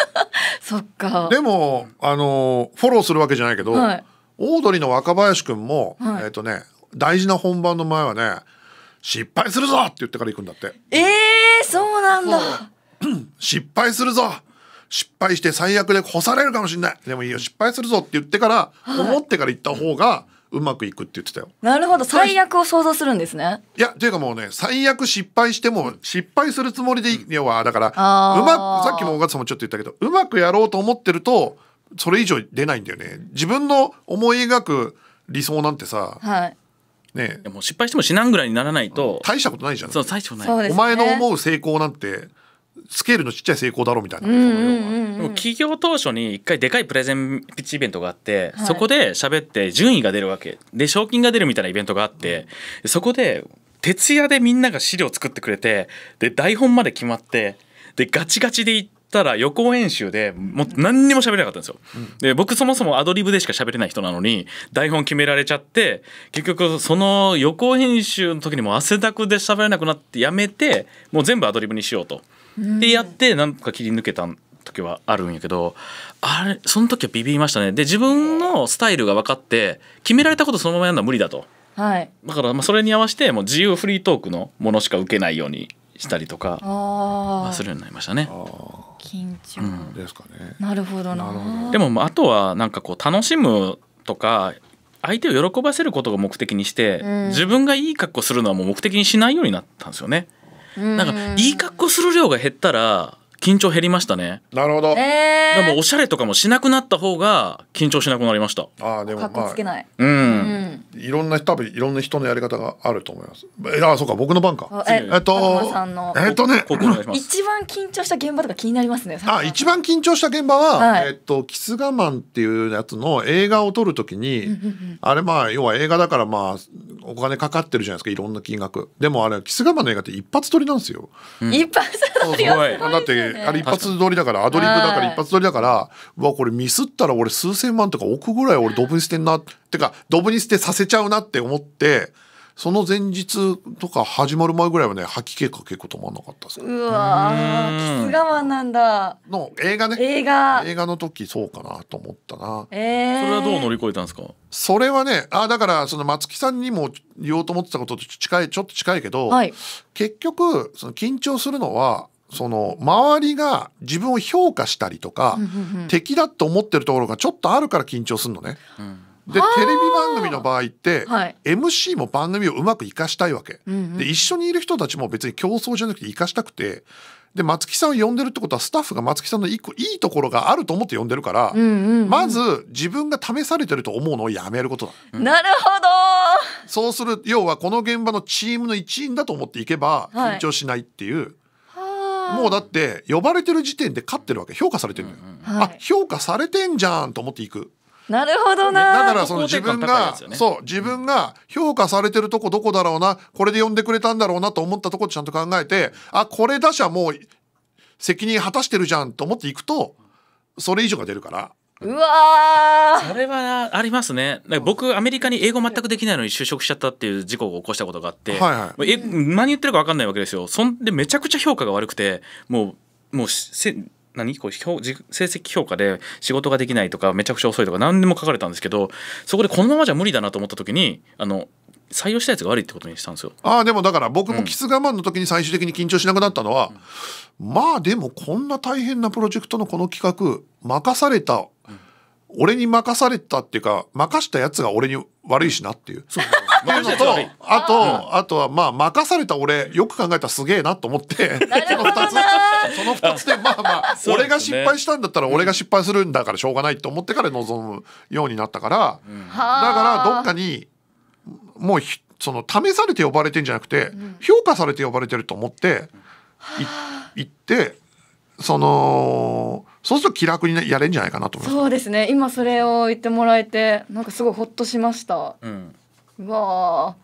そっかでもあのフォローするわけじゃないけど、はいオードリーの若林くんも、はい、えっ、ー、とね大事な本番の前はね失敗するぞって言ってから行くんだってえー、そうなんだ失敗するぞ失敗して最悪で干されるかもしれないでもいいよ失敗するぞって言ってから、はい、思ってから行った方がうまくいくって言ってたよなるほど最悪を想像するんですねいやっていうかもうね最悪失敗しても失敗するつもりで、うん、要はだからうまくさっきも尾形さんもちょっと言ったけどうまくやろうと思ってるとそれ以上出ないんだよね自分の思い描く理想なんてさ、はいね、もう失敗しても死なんぐらいにならないと、うん、大したことないじゃんそう大したことない、ね、お前の思う成功なんてスケールのちっちゃい成功だろうみたいな、うんうんうん、企業当初に一回でかいプレゼンピッチイベントがあって、はい、そこで喋って順位が出るわけで賞金が出るみたいなイベントがあってそこで徹夜でみんなが資料作ってくれてで台本まで決まってでガチガチで行ったら予行演習でもう何にも喋れなかったんですよ。で僕そもそもアドリブでしか喋れない人なのに台本決められちゃって結局その予行演習の時にも汗だくで喋れなくなってやめてもう全部アドリブにしようと。でやってなんか切り抜けた時はあるんやけどあれその時はビビりましたねで自分のスタイルが分かって決められたことそのままやるのは無理だと、はい、だからまあそれに合わせてもう自由フリートークのものしか受けないようにしたりとかするようになりましたね。緊張、うん、ですかねなるほどなでもあとはなんかこう楽しむとか相手を喜ばせることを目的にして、うん、自分がいい格好するのはもう目的にしないようになったんですよね。なんかいい格好する量が減ったら緊張減りましたね。なるほど。でもおしゃれとかもしなくなった方が緊張しなくなりました。ああでも、格好つけない。うん、ろんな多分いろんな人のやり方があると思います。えあそうか僕の番か。ええっとえっとね 一番緊張した現場とか気になりますね。あ一番緊張した現場は、はい、えっとキス我慢っていうやつの映画を撮るときにあれまあ要は映画だからまあお金かかってるじゃないですかいろんな金額。でもあれキス我慢の映画って一発撮りなんですよ。一発撮り、ね、だってあれ一発撮りだからアドリブだから一発撮りだから、はい、わこれミスったら俺数千万とか億ぐらい俺ドブしてんなって。てかドブに捨てさせちゃうなって思ってその前日とか始まる前ぐらいはね吐き気か結構止まんなかったですうわーキス我慢なんだの映画ね映画映画の時そうかなと思ったな、えー、それはどう乗り越えたんですかそれはねあだからその松木さんにも言おうと思ってたことと近いちょっと近いけど、はい、結局その緊張するのはその周りが自分を評価したりとか、敵だと思ってるところがちょっとあるから緊張するのね。うんでテレビ番組の場合って、はい、MC も番組をうまく生かしたいわけ、うんうん、で一緒にいる人たちも別に競争じゃなくて生かしたくてで松木さんを呼んでるってことはスタッフが松木さんの一個いいところがあると思って呼んでるから、うんうんうん、まず自分が試されてると思うのをやめることだ、うん、なるほどそうする要はこの現場のチームの一員だと思っていけば緊張しないっていう、はい、もうだって呼ばれてる時点で勝ってるわけ評価されてるのよ、うんうん、あ評価されてんじゃんと思っていくなるほどな。だからその自分が、ね、そう自分が評価されてるとこどこだろうな、これで呼んでくれたんだろうなと思ったとこちゃんと考えて、あこれ打者もう責任果たしてるじゃんと思っていくと、それ以上が出るから。うわそれはありますね僕アメリカに英語全くできないのに就職しちゃったっていう事故を起こしたことがあって、はいはい、え何言ってるか分かんないわけですよそんでめちゃくちゃ評価が悪くてもうもうせ何こう成績評価で仕事ができないとかめちゃくちゃ遅いとか何でも書かれたんですけどそこでこのままじゃ無理だなと思った時にあの採用したやつが悪いってことにしたんですよああでもだから僕もキス我慢の時に最終的に緊張しなくなったのは、うん、まあでもこんな大変なプロジェクトのこの企画任された、うん、俺に任されたっていうか任したやつが俺に悪いしなっていう。うんたとあとあとはまあ任された俺よく考えたらすげえなと思って その2つその2つでまあまあ俺が失敗したんだったら俺が失敗するんだからしょうがないと思ってから臨むようになったから、だからどっかにもうその試されて呼ばれてんじゃなくて、評価されて呼ばれてると思って行ってそのそうすると気楽にやれんじゃないかなと思いますそうですね今それを言ってもらえてなんかすごいほっとしました、うんわ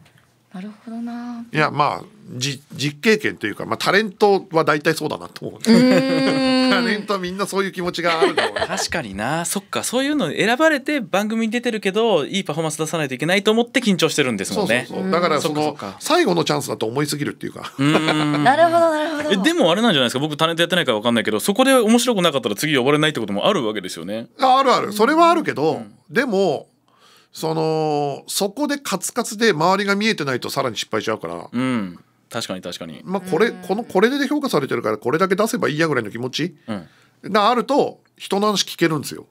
なるほどな。いやまあじ実経験というか、まあ、タレントは大体そうだなと思う タレントはみんなそういう気持ちがあるだろう確かになそっかそういうの選ばれて番組に出てるけどいいパフォーマンス出さないといけないと思って緊張してるんですもんねだからその最後のチャンスだと思いすぎるっていうかなるほどなるほどでもあれなんじゃないですか僕タレントやってないから分かんないけどそこで面白くなかったら次呼ばれないってこともあるわけですよねあるあるそれはあるけど、うん、でもそのそこでカツカツで周りが見えてないとさらに失敗しちゃうから、うん確かに確かにまあ、これこのこれで評価されてるからこれだけ出せばいいやぐらいの気持ちうんがあると人の話聞けるんですよ。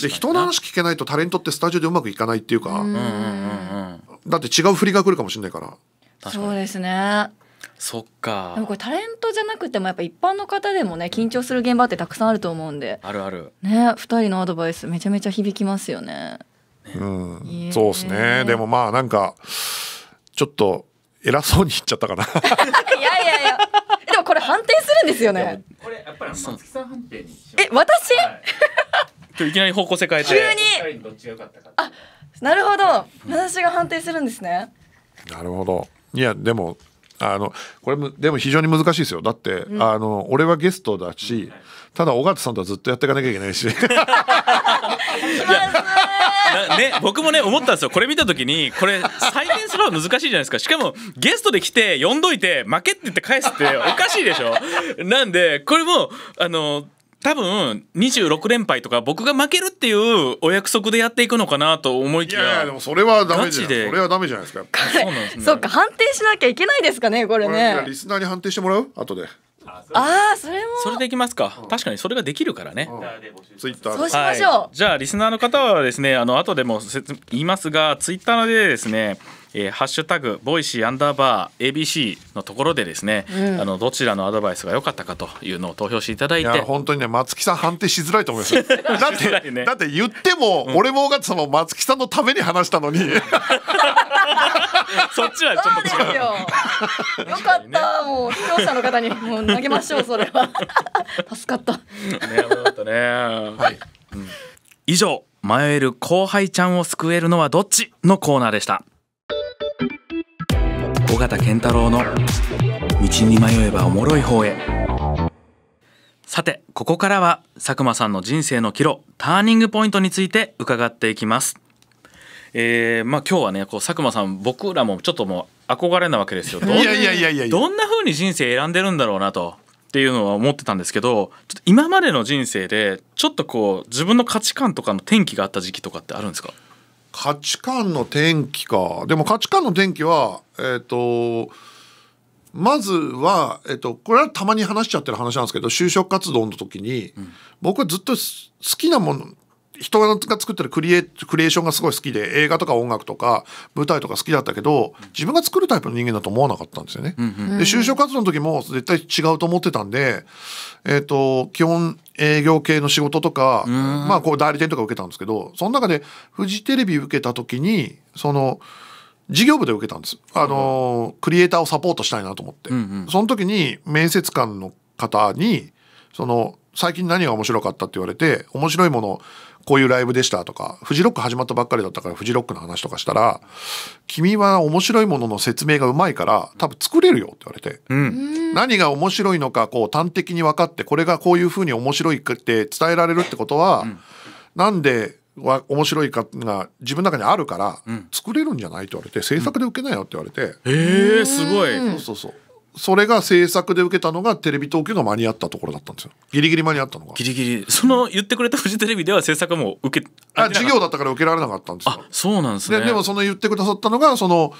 で人の話聞けないとタレントってスタジオでうまくいかないっていうか、うんうんうんうんだって違う振りが来るかもしれないからそうですねそっでもかこれタレントじゃなくてもやっぱ一般の方でもね緊張する現場ってたくさんあると思うんであるあるね二人のアドバイスめちゃめちゃ響きますよねね、うん、そうですねでもまあなんかちょっと偉そうに言っちゃったかな いやいやいやでもこれ判定するんですよねこれやっぱり松木さん判定にえ私、はい、いきなり方向性変えて急にあなるほど私が判定するんですねなるほどいやでもあのこれもでも非常に難しいですよだって、うん、あの俺はゲストだし、ただ尾形さんとはずっとやっていかなきゃいけないし ね、僕もね思ったんですよこれ見た時にこれ再現するのは難しいじゃないですかしかもゲストで来て呼んどいて負けって言って返すっておかしいでしょなんでこれもあの多分26連敗とか僕が負けるっていうお約束でやっていくのかなと思いきやいやいやでもそれはダメじゃないでそれはダメじゃないですかそうなんですねそうか判定しなきゃいけないですかねこれねリスナーに判定してもらう後でああそれもそれでいきますか、確かにそれができるからね、ツイッターそうしましょう、はい、じゃあリスナーの方はですねあの後でも言いますがツイッターでですねえー、ハッシュタグボイシーアンダーバー ABC のところでですね、うん、あのどちらのアドバイスが良かったかというのを投票していただいて本当にね松木さん判定しづらいと思います だって、ね、だって言っても、うん、俺もがその松木さんのために話したのに そっちはちょっと違うよ。よかった、もう視聴者の方にもう投げましょうそれは。助かった。ね、よかったね。はい。うん、以上迷える後輩ちゃんを救えるのはどっちのコーナーでした。尾形健太郎の道に迷えばおもろい方へさてここからは佐久間さんの人生の岐路ターニングポイントについて伺っていきます。えー、まあ今日はねこう佐久間さん僕らもちょっともう憧れなわけですよ。ど んいやいやいやいやどんな風に人生選んでるんだろうなと。っていうのは思ってたんですけどちょっと今までの人生でちょっとこう自分の価値観とかの転機があった時期とかってあるんですか価値観の転機か。でも価値観の転機は、えっ、ー、と、まずは、えっ、と、これはたまに話しちゃってる話なんですけど、就職活動の時に、うん、僕はずっと好きなもの、人が作ってるクリエクリエーションがすごい好きで映画とか音楽とか舞台とか好きだったけど自分が作るタイプの人間だと思わなかったんですよね。で就職活動の時も絶対違うと思ってたんで、えーと、基本営業系の仕事とか、まあ、こう代理店とか受けたんですけどその中でフジテレビ受けた時にその。事業部で受けたんです。あの、クリエイターをサポートしたいなと思って。その時に面接官の方に、その、最近何が面白かったって言われて、面白いものこういうライブでしたとか、フジロック始まったばっかりだったからフジロックの話とかしたら、君は面白いものの説明がうまいから、多分作れるよって言われて、うん、何が面白いのか、こう端的に分かって、これがこういうふうに面白いって伝えられるってことは、うん、なんで、は面白いかが自分の中にあるから、作れるんじゃないって言われて、制作で受けなよって言われて、うん、えー、すごいそうそうそうそれが制作で受けたのがテレビ東京が間に合ったところだったんですよギリギリ間に合ったのがギリギリその言ってくれたフジテレビでは制作も受けあ授業だったから受けられなかったんですよあそうなんですねでもその言ってくださったのがその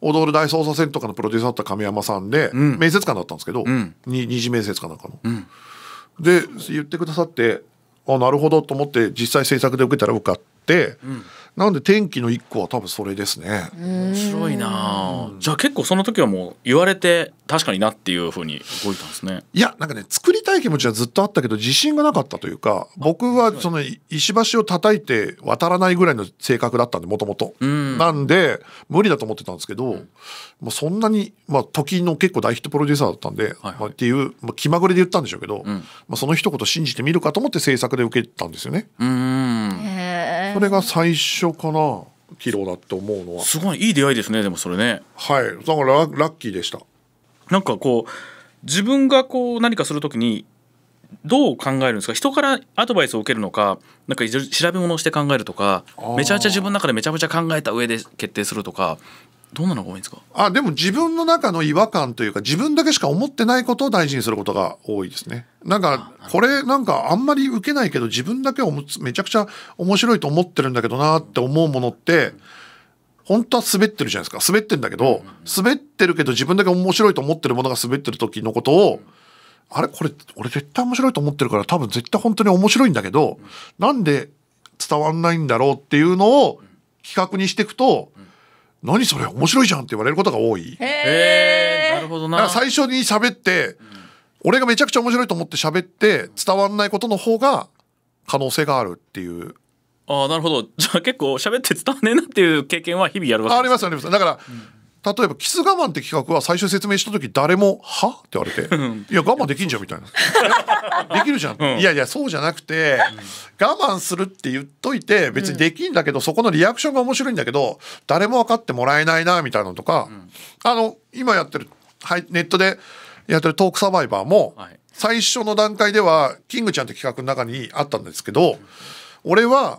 踊る大捜査線とかのプロデューサーだった亀山さんで、うん、面接官だったんですけど、うん、に二次面接官なんかの、うん、で言ってくださってあなるほどと思って実際制作で受けたら受かって、うんなんで天気の一個は多分それですね。面白いな。じゃあ結構その時はもう言われて確かになっていうふうに動いたんですね。いやなんかね作りたい気持ちはずっとあったけど自信がなかったというか僕はその石橋を叩いて渡らないぐらいの性格だったんでもともと。なんで無理だと思ってたんですけど、まあ、そんなに、まあ、時の結構大ヒットプロデューサーだったんで、はいはい、まあ、っていう、まあ、気まぐれで言ったんでしょうけど、うん、まあ、その一言信じてみるかと思って制作で受けたんですよね。うんへそれが最初かなキロだって思うのはすごいいい出会いですねでもそれねはいだからラッキーでしたなんかこう自分がこう何かするときにどう考えるんですか人からアドバイスを受けるのかなんか調べ物をして考えるとかめちゃめちゃ自分の中でめちゃめちゃ考えた上で決定するとかどんなのが多いんですかあでも自分の中の違和感というか自分だけしか思ってないことを大事にすることが多いですねなんかこれなんかあんまり受けないけど自分だけめちゃくちゃ面白いと思ってるんだけどなって思うものって本当は滑ってるじゃないですか滑ってるんだけど滑ってるけど自分だけ面白いと思ってるものが滑ってる時のことをあれこれ俺絶対面白いと思ってるから多分絶対本当に面白いんだけどなんで伝わんないんだろうっていうのを企画にしていくと何それ面白いじゃんって言われることが多い。へえ。なるほどな。最初に喋って、俺がめちゃくちゃ面白いと思って喋って伝わんないことの方が可能性があるっていう。ああなるほど。じゃあ結構喋って伝わんねえなっていう経験は日々やるわけです。ありますあります。だから。うん例えば「キス我慢」って企画は最初説明した時誰も「は?」って言われて「いや我慢できんじゃん」みたいな「できるじゃん」うん、いやいやそうじゃなくて我慢するって言っといて別にできんだけど、そこのリアクションが面白いんだけど誰も分かってもらえないなみたいなのとか、あの今やってる、はい、ネットでやってるトークサバイバーも、最初の段階ではキングちゃんって企画の中にあったんですけど、俺は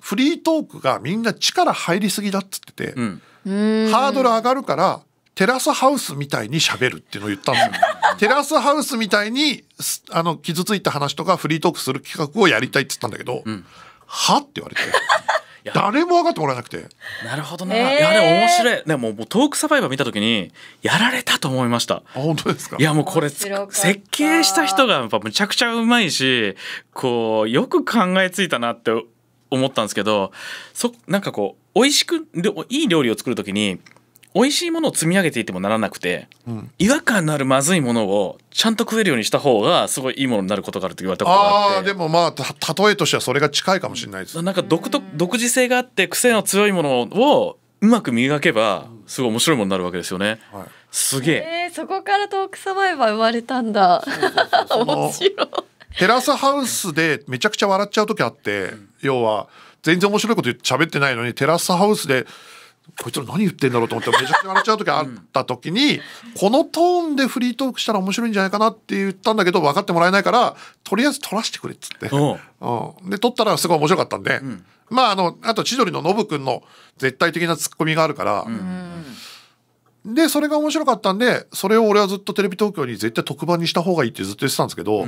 フリートークがみんな力入りすぎだっつってて。うんハードル上がるからテラスハウスみたいに喋るっていうのを言ったんですよ。テラスハウスみたいにあの傷ついた話とかフリートークする企画をやりたいって言ったんだけど、うん、はって言われて。誰も分かってもらえなくてなるほどね、えー、いやでも面白いでももうトークサバイバー見た時にやられたと思いましたあ本当ですかいやもうこれ設計した人がやっぱむちゃくちゃうまいしこうよく考えついたなって思ったんですけどそなんかこう美味しくいい料理を作る時に美味しいものを積み上げていてもならなくて、うん、違和感のあるまずいものをちゃんと食えるようにした方がすごいいいものになることがあると言われたことがあってでもまあ例えとしてはそれが近いかもしれないですなんか独特独自性があって癖の強いものをうまく磨けばすごい面白いものになるわけですよね、はい、すげえー、そこからトークサバイバー生まれたんだ 面白いテラスハウスでめちゃくちゃ笑っちゃう時あって、要は全然面白いこと喋ってないのにテラスハウスでこいつら何言ってんだろうと思ってめちゃくちゃ笑っちゃう時あった時に、このトーンでフリートークしたら面白いんじゃないかなって言ったんだけど分かってもらえないからとりあえず撮らせてくれっつって、うん、で撮ったらすごい面白かったんで、まああのあと千鳥のノブくんの絶対的なツッコミがあるから。でそれが面白かったんでそれを俺はずっとテレビ東京に絶対特番にした方がいいってずっと言ってたんですけど、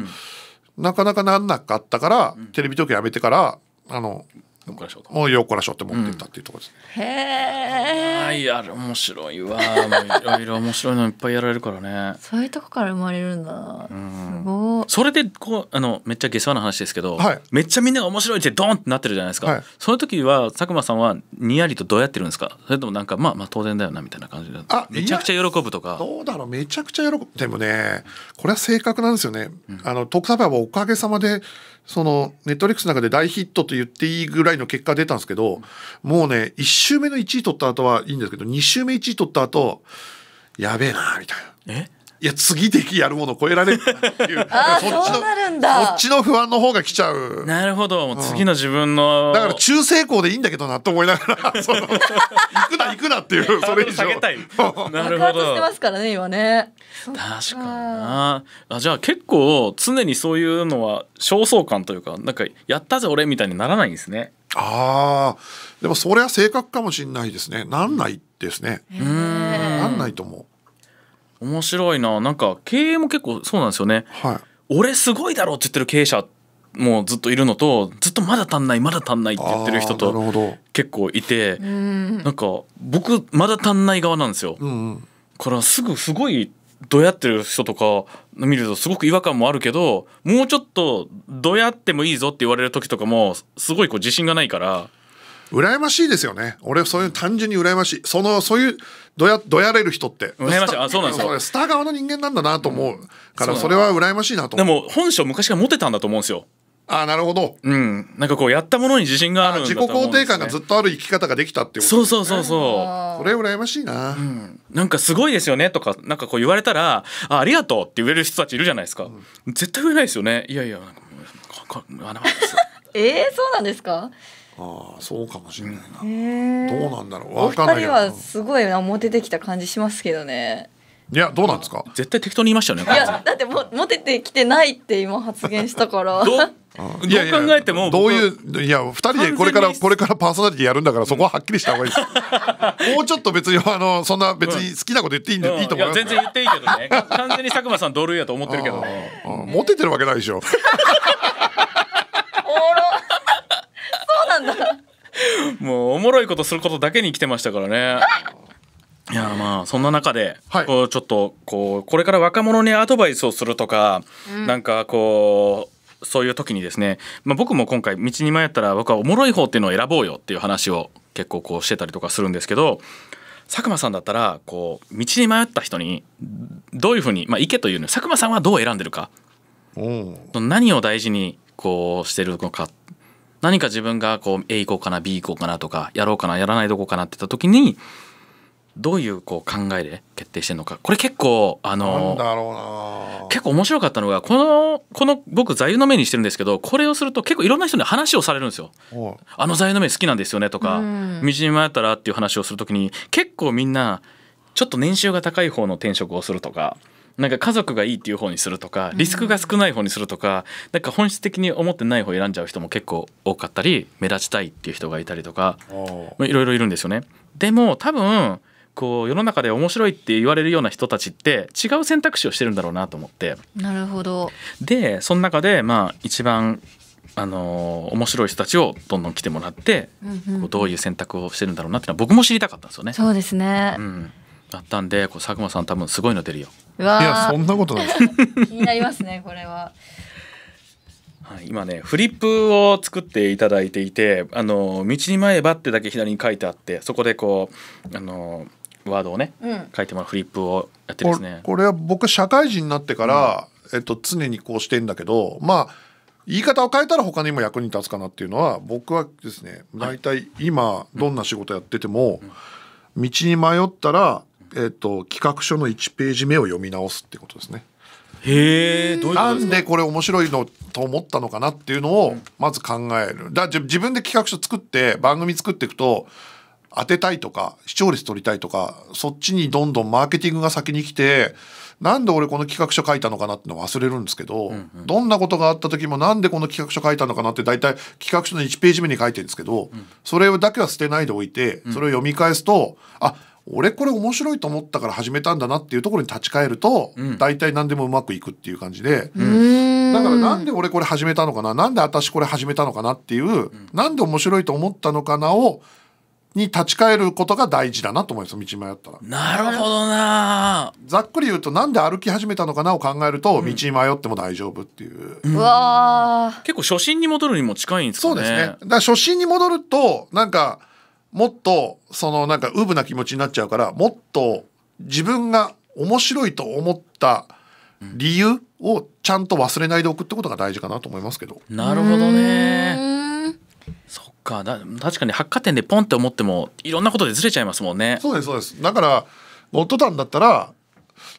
なかなかなんなかったから、テレビ東京辞めてからあのよっらしょよっこらしょって持ってったっていうところですね。へえ。はいや面白いわ。いろいろ面白いのいっぱいやられるからね。そういうとこから生まれるんだな。すごい。それでこうあのめっちゃ下世話な話ですけど、はい、めっちゃみんなが面白いってドンってなってるじゃないですか。はい、その時は佐久間さんはにやりとどうやってるんですか。それともなんかまあまあ当然だよなみたいな感じで。あめちゃくちゃ喜ぶとか。どうだろうめちゃくちゃ喜ぶ。でもねこれは性格なんですよね。うん、あの徳サバはおかげさまでそのネットリックスの中で大ヒットと言っていいぐらいの結果出たんですけど、もうね、1周目の1位取った後はいいんですけど、2周目1位取った後、やべえな、みたいな。えいや次でやるもの超えられるっていう あそっちのそっちの不安の方が来ちゃうなるほど、う次の自分のだから中成功でいいんだけどなと思いながら 行くな行くなっていう それ以上なるほどしてますからね今ね確かにあじゃあ結構常にそういうのは焦燥感というかなんかやったぜ俺みたいにならないんですねああでもそれは性格かもしれないですねなんないですねなんないと思う面白いななんか経営も結構そうなんですよね、はい、俺すごいだろって言ってる経営者もうずっといるのとずっとまだ足んないまだ足んないって言ってる人と結構いてなんか僕まだ足んない側なんですよ、うんうん、からすぐすごいどやってる人とか見るとすごく違和感もあるけどもうちょっとどやってもいいぞって言われる時とかもすごいこう自信がないから羨ましいですよね俺そういう単純に羨ましいそのそういうどやどやれる人って羨ましいあそうなんですよスター側の人間なんだなと思うからそれは羨ましいなとでも本性昔から持てたんだと思うんですよあなるほど、うん、なんかこうやったものに自信があるんだと思うん、ね、自己肯定感がずっとある生き方ができたっていうね、そうそうそうそうそれ羨ましいな、うん、なんかすごいですよねとかなんかこう言われたらあありがとうって言える人たちいるじゃないですか、うん、絶対言えないですよねいやいやなんかもかんないで えー、そうなんですかああそうかもしれないなどうなんだろう分かんないはすごいモテてきた感じしますけどねいやどうなんですか絶対適当に言いましたねいやだってもモテてきてないって今発言したからどう考えてもどういういや2人でこれからこれからパーソナリティやるんだからそこははっきりした方がいいです もうちょっと別にあのそんな別に好きなこと言っていいんで、いいと思います、う全然言っていいけどね完全に佐久間さん同類やと思ってるけど、ね、モテてるわけないでしょ おもろなんだもうおもろいことすることだけに来てましたからね。いやまあそんな中で、はい、こうちょっとこうこれから若者にアドバイスをするとか、うん、なんかこうそういう時にですね、まあ、僕も今回道に迷ったら僕はおもろい方っていうのを選ぼうよっていう話を結構こうしてたりとかするんですけど佐久間さんだったらこう道に迷った人にどういうふうに、まあ、行けというの佐久間さんはどう選んでるか何を大事にこうしてるのか何か自分がこう A 行こうかな B 行こうかなとかやろうかなやらないどこかなって言った時にどういうこう考えで決定してるのかこれ結構あの結構面白かったのがこのこの僕座右の銘にしてるんですけどこれをすると結構いろんな人に話をされるんですよ。あの座右の銘好きなんですよねとか道に迷ったらっていう話をする時に結構みんなちょっと年収が高い方の転職をするとかなんか家族がいいっていう方にするとかリスクが少ない方にするとか、うん、なんか本質的に思ってない方選んじゃう人も結構多かったり目立ちたいっていう人がいたりとかいろいろいるんですよね。でも多分こう世の中で面白いって言われるような人たちって違う選択肢をしてるんだろうなと思ってなるほどでその中でまあ一番あのー、面白い人たちをどんどん来てもらって、うんうん、こうどういう選択をしてるんだろうなっていうのは僕も知りたかったんですよね。そうですね、うん、だったんでこう佐久間さん多分すごいの出るよ。いやそんなことない 気になりますねこれは。はい、今ねフリップを作っていただいていて「あの道に前ば」ってだけ左に書いてあってそこでこうあのワードをね、うん、書いてもらうフリップをやってですねこれは僕社会人になってから、うん、えっと、常にこうしてんだけどまあ言い方を変えたら他にも役に立つかなっていうのは僕はですね大体今どんな仕事やってても、道に迷ったらえーと、企画書の1ページ目を読み直すってことですね。へえどういうなんでこれ面白いのと思ったのかなっていうのをまず考える。だ自分で企画書作って番組作っていくと当てたいとか視聴率取りたいとかそっちにどんどんマーケティングが先に来てなんで俺この企画書書いたのかなっての忘れるんですけど、うんうん、どんなことがあった時もなんでこの企画書書いたのかなって大体企画書の1ページ目に書いてるんですけど、うん、それだけは捨てないでおいてそれを読み返すと、うん、あ俺これ面白いと思ったから始めたんだなっていうところに立ち返ると、うん、大体何でもうまくいくっていう感じで、うん、だからなんで俺これ始めたのかななんで私これ始めたのかなっていう、うん、なんで面白いと思ったのかなをに立ち返ることが大事だなと思います道迷ったら。なるほどなざっくり言うとなんで歩き始めたのかなを考えると、道に迷っても大丈夫っていう。うわ結構初心に戻るにも近いんですかね。そうですねだから初心に戻るとなんかもっとそのなんかウブな気持ちになっちゃうからもっと自分が面白いと思った理由をちゃんと忘れないでおくってことが大事かなと思いますけど。なるほどね。そっかだ確かに百貨店でポンって思ってもいろんなことでずれちゃいますもんね。そうですそうですだからゴッドタンだったら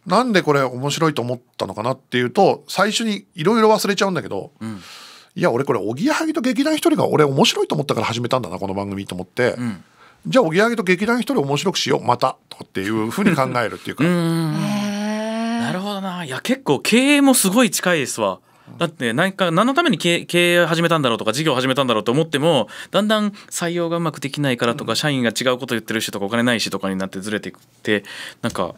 なんでこれ面白いと思ったのかなっていうと最初にいろいろ忘れちゃうんだけど、うん、いや俺これおぎやはぎと劇団ひとりが俺面白いと思ったから始めたんだなこの番組と思って、うん、じゃあおぎやはぎと劇団ひとり面白くしようまたとっていうふうに考えるっていうかなるほどないや結構経営もすごい近いですわ。だって何か何のために経営始めたんだろうとか事業始めたんだろうと思ってもだんだん採用がうまくできないからとか、社員が違うこと言ってるしとかお金ないしとかになってずれていくってなんか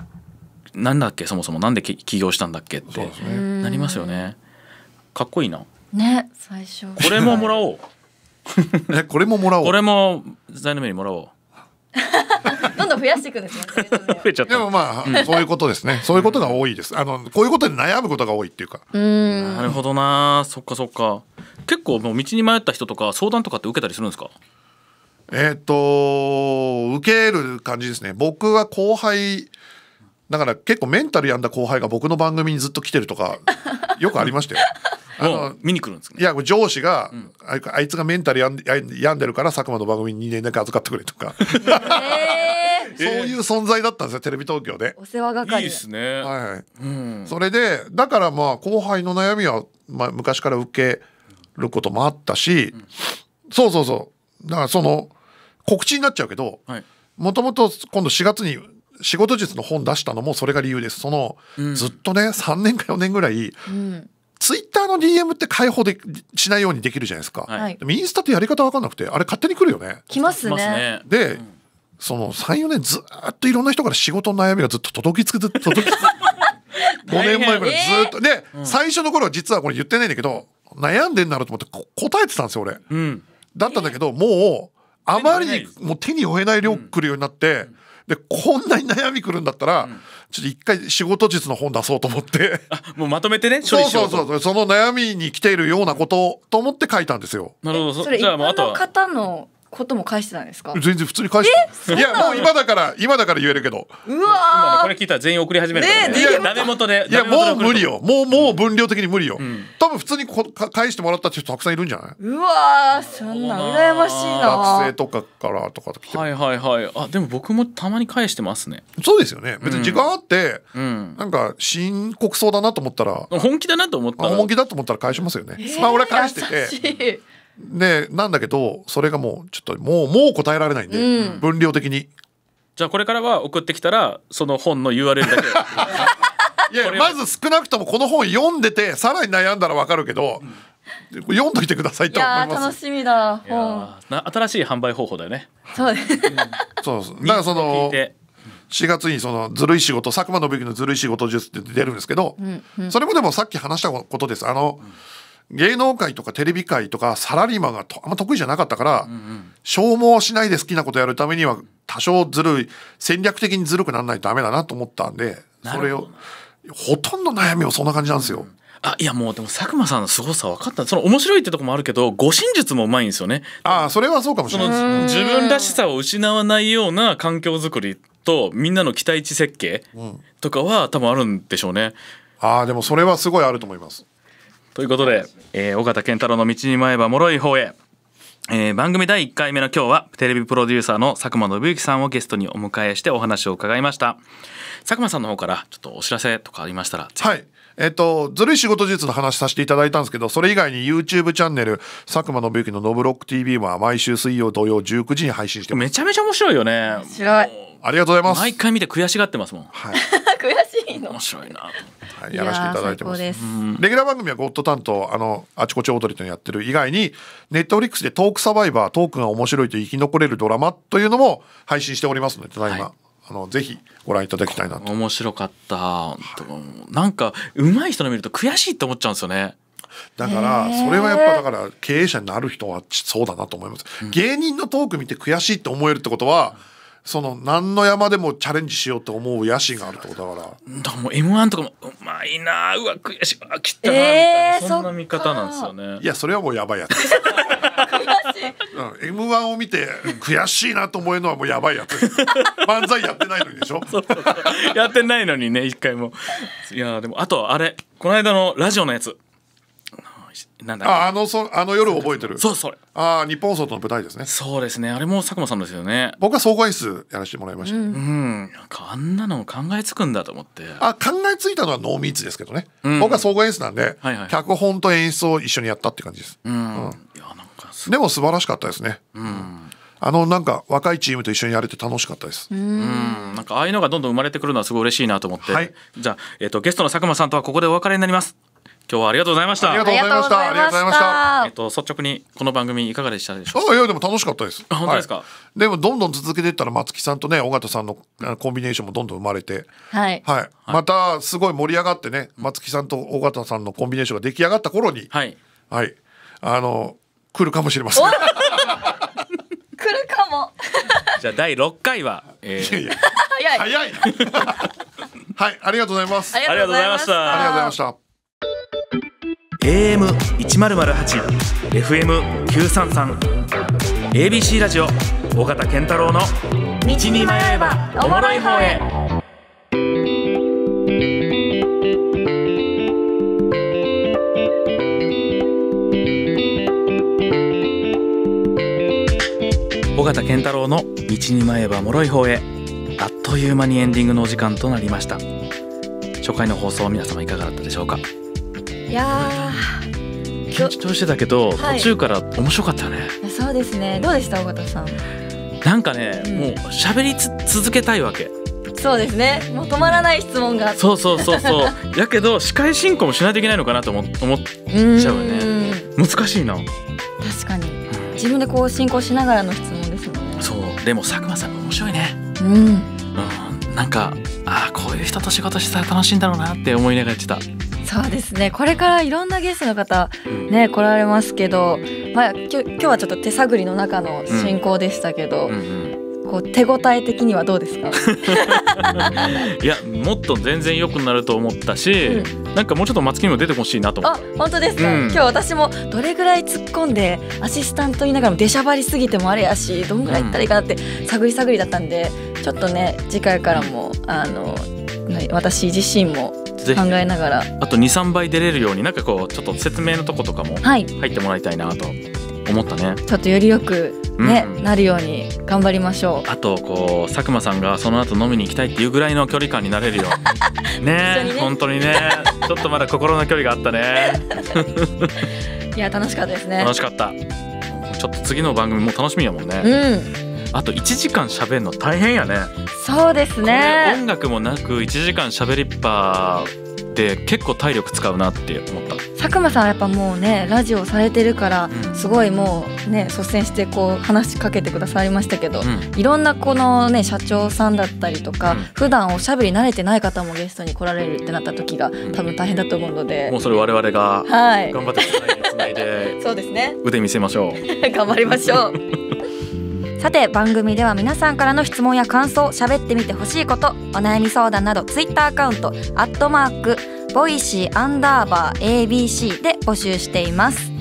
なんだっけそもそもなんで起業したんだっけって、なりますよね。かっこいいな。ね最初これももらおうこれももらおうこれも財の目にもらおう どんどん増やしていくんですね。でもまあ、うん、そういうことですね。そういうことが多いです。あのこういうことに悩むことが多いっていうか。うなるほどな。そっかそっか。結構もう道に迷った人とか相談とかって受けたりするんですか。えっ、と受ける感じですね。僕は後輩だから結構メンタルやんだ後輩が僕の番組にずっと来てるとかよくありましたよ。あの見に来るんです、ね、いや上司が、うん、あいつがメンタル病んでるから佐久間の番組に2年だけ預かってくれとか、えー、そういう存在だったんですよテレビ東京でお世話係いいですねはい、うん、それでだからまあ後輩の悩みは、まあ、昔から受けることもあったし、うん、そうそうそうだからその、告知になっちゃうけどもともと今度4月に仕事術の本出したのもそれが理由ですその、ずっとね3年か4年ぐらい、うんツイッターの DM って解放でしないようにできるじゃないですか、はい、でもインスタってやり方分かんなくてあれ勝手に来るよね来ますねで、うん、その34年ずっといろんな人から仕事の悩みがずっと届きつくて 届きつく5年前までずっと、で、最初の頃は実はこれ言ってないんだけど悩んでんなろと思って答えてたんですよ俺、うん、だったんだけどもうあまりにもう手に負えない量来るようになって、うんでこんなに悩みくるんだったら、うん、ちょっと一回仕事術の本出そうと思ってあもうまとめてね処理しようそうそうそうその悩みに来ているようなことと思って書いたんですよなるほどそれ一般の方のことも返してたんですか全然普通に返していやもう今だから今だから言えるけどうわ、ね、これ聞いたら全員送り始めるからねねダメ元でいやもう無理よもうもう分量的に無理よ、うん、多分普通にこ返してもらったっ人たくさんいるんじゃないうわそんな羨ましいな学生とかからとか来てはいはいはいあでも僕もたまに返してますねそうですよね別に時間あって、うん、なんか深刻そうだなと思ったら、うん、本気だなと思ったら本気だと思ったら返しますよね、えー、まあ俺返しててでなんだけどそれがもうちょっともうもう答えられないんで、うん分量的にじゃあこれからは送ってきたらその本の URL だけ いやまず少なくともこの本読んでてさらに悩んだらわかるけど、読んどいてくださいとはや思ーいま楽しみだいや本な新しい販売方法だよねそうです そうそうだからそのて4月にそのずるい仕事佐久間信之のずるい仕事術って出るんですけど、それもでもさっき話したことですあの、芸能界とかテレビ界とかサラリーマンがあんま得意じゃなかったから、うんうん、消耗しないで好きなことやるためには多少ずるい戦略的にずるくならないとダメだなと思ったんでそれをほとんど悩みもそんな感じなんですよ。うんあいやもうでも佐久間さんのごさ分かったその面白いってとこもあるけど護身術もうまいんですよねああそれはそうかもしれない自分らしさを失わないような環境づくりとみんなの期待値設計とかは多分あるんでしょうね、うん、ああでもそれはすごいあると思いますということで、えー、尾形健太郎の道に舞えば脆い方へ、えー、番組第1回目の今日はテレビプロデューサーの佐久間信之さんをゲストにお迎えしてお話を伺いました佐久間さんの方からちょっとお知らせとかありましたらはいえっと、ずるい仕事術の話させていただいたんですけど、それ以外に YouTube チャンネル、佐久間信之のノブロック TV は毎週水曜土曜19時に配信してます。めちゃめちゃ面白いよね。面白い。ありがとうございます。毎回見て悔しがってますもん。はい。の 面白いな、はい、やらせていただいてますレギュラー番組はゴッド担当あのあちこち踊りとやってる以外にネットフリックスでトークサバイバートークが面白いと生き残れるドラマというのも配信しておりますのでただいま、はいあのぜひご覧いただきたいなと面白かった、はい、なんか上手い人の見ると悔しいって思っちゃうんですよねだからそれはやっぱだから経営者になる人はそうだなと思います、うん、芸人のトーク見て悔しいって思えるってことは、うんその何の山でもチャレンジしようと思う野心があるってことだから。だもう M1 とかもうまいなうわ悔しいわきったなみたいな、えー、そんな見方なんですよね。いやそれはもうやばいやつ。うん、M1 を見て悔しいなと思えるのはもうやばいやつ 漫才やってないのにでしょそうそうやってないのにね一回もいやでもあとあれこの間のラジオのやつなんだああのそあの夜覚えてるそうそうああ日本放送との舞台ですねそうですねあれも佐久間さんですよね僕は総合演出やらせてもらいました、うん、うん、なんかあんなの考えつくんだと思ってあ考えついたのはノーミーツですけどね、うん、僕は総合演出なんで、はいはい、脚本と演出を一緒にやったって感じです、うん、でも素晴らしかったですねうんあのなんか若いチームと一緒にやれて楽しかったです。うん、なんかああいうのがどんどん生まれてくるのはすごい嬉しいなと思って。はい、じゃあ、えっ、ー、とゲストの佐久間さんとはここでお別れになります。今日はありがとうございましたありがとうございましたありがとうございましたえっと率直にこの番組いかがでしたでしょうかいやでも楽しかったです本当ですか、はい、でもどんどん続けていったら松木さんとね尾形さんのコンビネーションもどんどん生まれてはい、はい、またすごい盛り上がってね松木さんと尾形さんのコンビネーションが出来上がった頃にはい、はい、あの来るかもしれません 来るかもじゃあ第六回は、えー、いやいや 早い はいありがとうございますありがとうございましたありがとうございました AM1008 FM933 ABC ラジオ尾形健太郎の「道に迷えばおもろい方へ」尾形健太郎の「道に迷えばおもろい方へ」あっという間にエンディングのお時間となりました初回の放送皆様いかがだったでしょうかいや緊張してたけど、はい、途中から面白かったよねそうですねどうでした尾形さんなんかね、うん、もう喋り続けたいわけそうですねもう止まらない質問がそうそうそうそう やけど司会進行もしないといけないのかなと思思っちゃうよね難しいな確かに自分でこう進行しながらの質問ですもんねそうでも佐久間さん面白いねうん、うん、なんかああこういう人と仕事したら楽しいんだろうなって思いながらやってたそうですねこれからいろんなゲストの方ね、来られますけど、まあ、き今日はちょっと手探りの中の進行でしたけど、うんうんうん、こう手応え的にはどうですか いやもっと全然良くなると思ったし、うん、なんかもうちょっと松木にも出てほしいなとあ本当ですか、うん、今日私もどれぐらい突っ込んでアシスタントいながらも出しゃばりすぎてもあれやしどんぐらいいったらいいかなって、探り探りだったんでちょっとね次回からもあの私自身も考えながらあと23倍出れるようになんかこうちょっと説明のとことかも入ってもらいたいなと思ったね、はい、ちょっとよりよくね、うん、なるように頑張りましょうあとこう佐久間さんがその後飲みに行きたいっていうぐらいの距離感になれるよ ねね本当にね ちょっとまだ心の距離があったねいや楽しかったですね楽しかったちょっと次の番組も楽しみやもんねうんあと1時間喋るの大変やねそうですね音楽もなく1時間喋りっぱで結構体力使うなって思った佐久間さんやっぱもうねラジオされてるから、すごいもうね率先してこう話しかけてくださいましたけど、うん、いろんなこのね社長さんだったりとか、うん、普段おしゃべり慣れてない方もゲストに来られるってなった時が、多分大変だと思うのでもうそれ我々が頑張ってつないで、はい、そうですね腕見せましょう 頑張りましょうさて番組では皆さんからの質問や感想喋ってみてほしいことお悩み相談など Twitter アカウントアットマークボイシーアンダーバー ABC で募集しています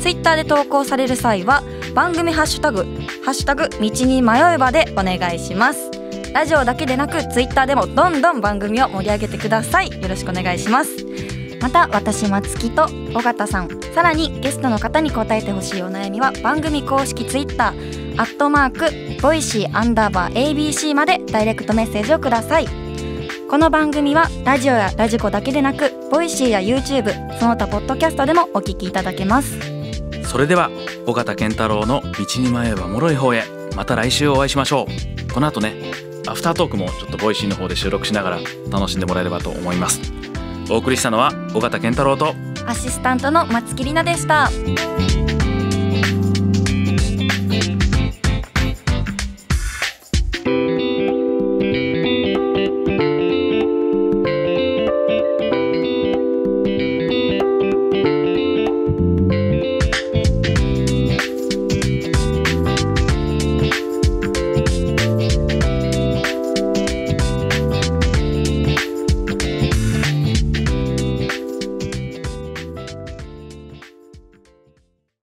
ツイッターで投稿される際は番組ハッシュタグハッシュタグ道に迷えばでお願いしますラジオだけでなくツイッターでもどんどん番組を盛り上げてくださいよろしくお願いしますまた私松木と尾形さんさらにゲストの方に答えてほしいお悩みは番組公式 Twitter アットマークボイシーアンダーバー ABC までダイレクトメッセージをくださいこの番組はラジオやラジコだけでなくボイシーや YouTube その他ポッドキャストでもお聞きいただけますそれでは尾形健太郎の道に迷えば脆い方へまた来週お会いしましょうこの後ねアフタートークもちょっとボイシーの方で収録しながら楽しんでもらえればと思いますお送りしたのは尾形健太郎とアシスタントの松木里奈でした。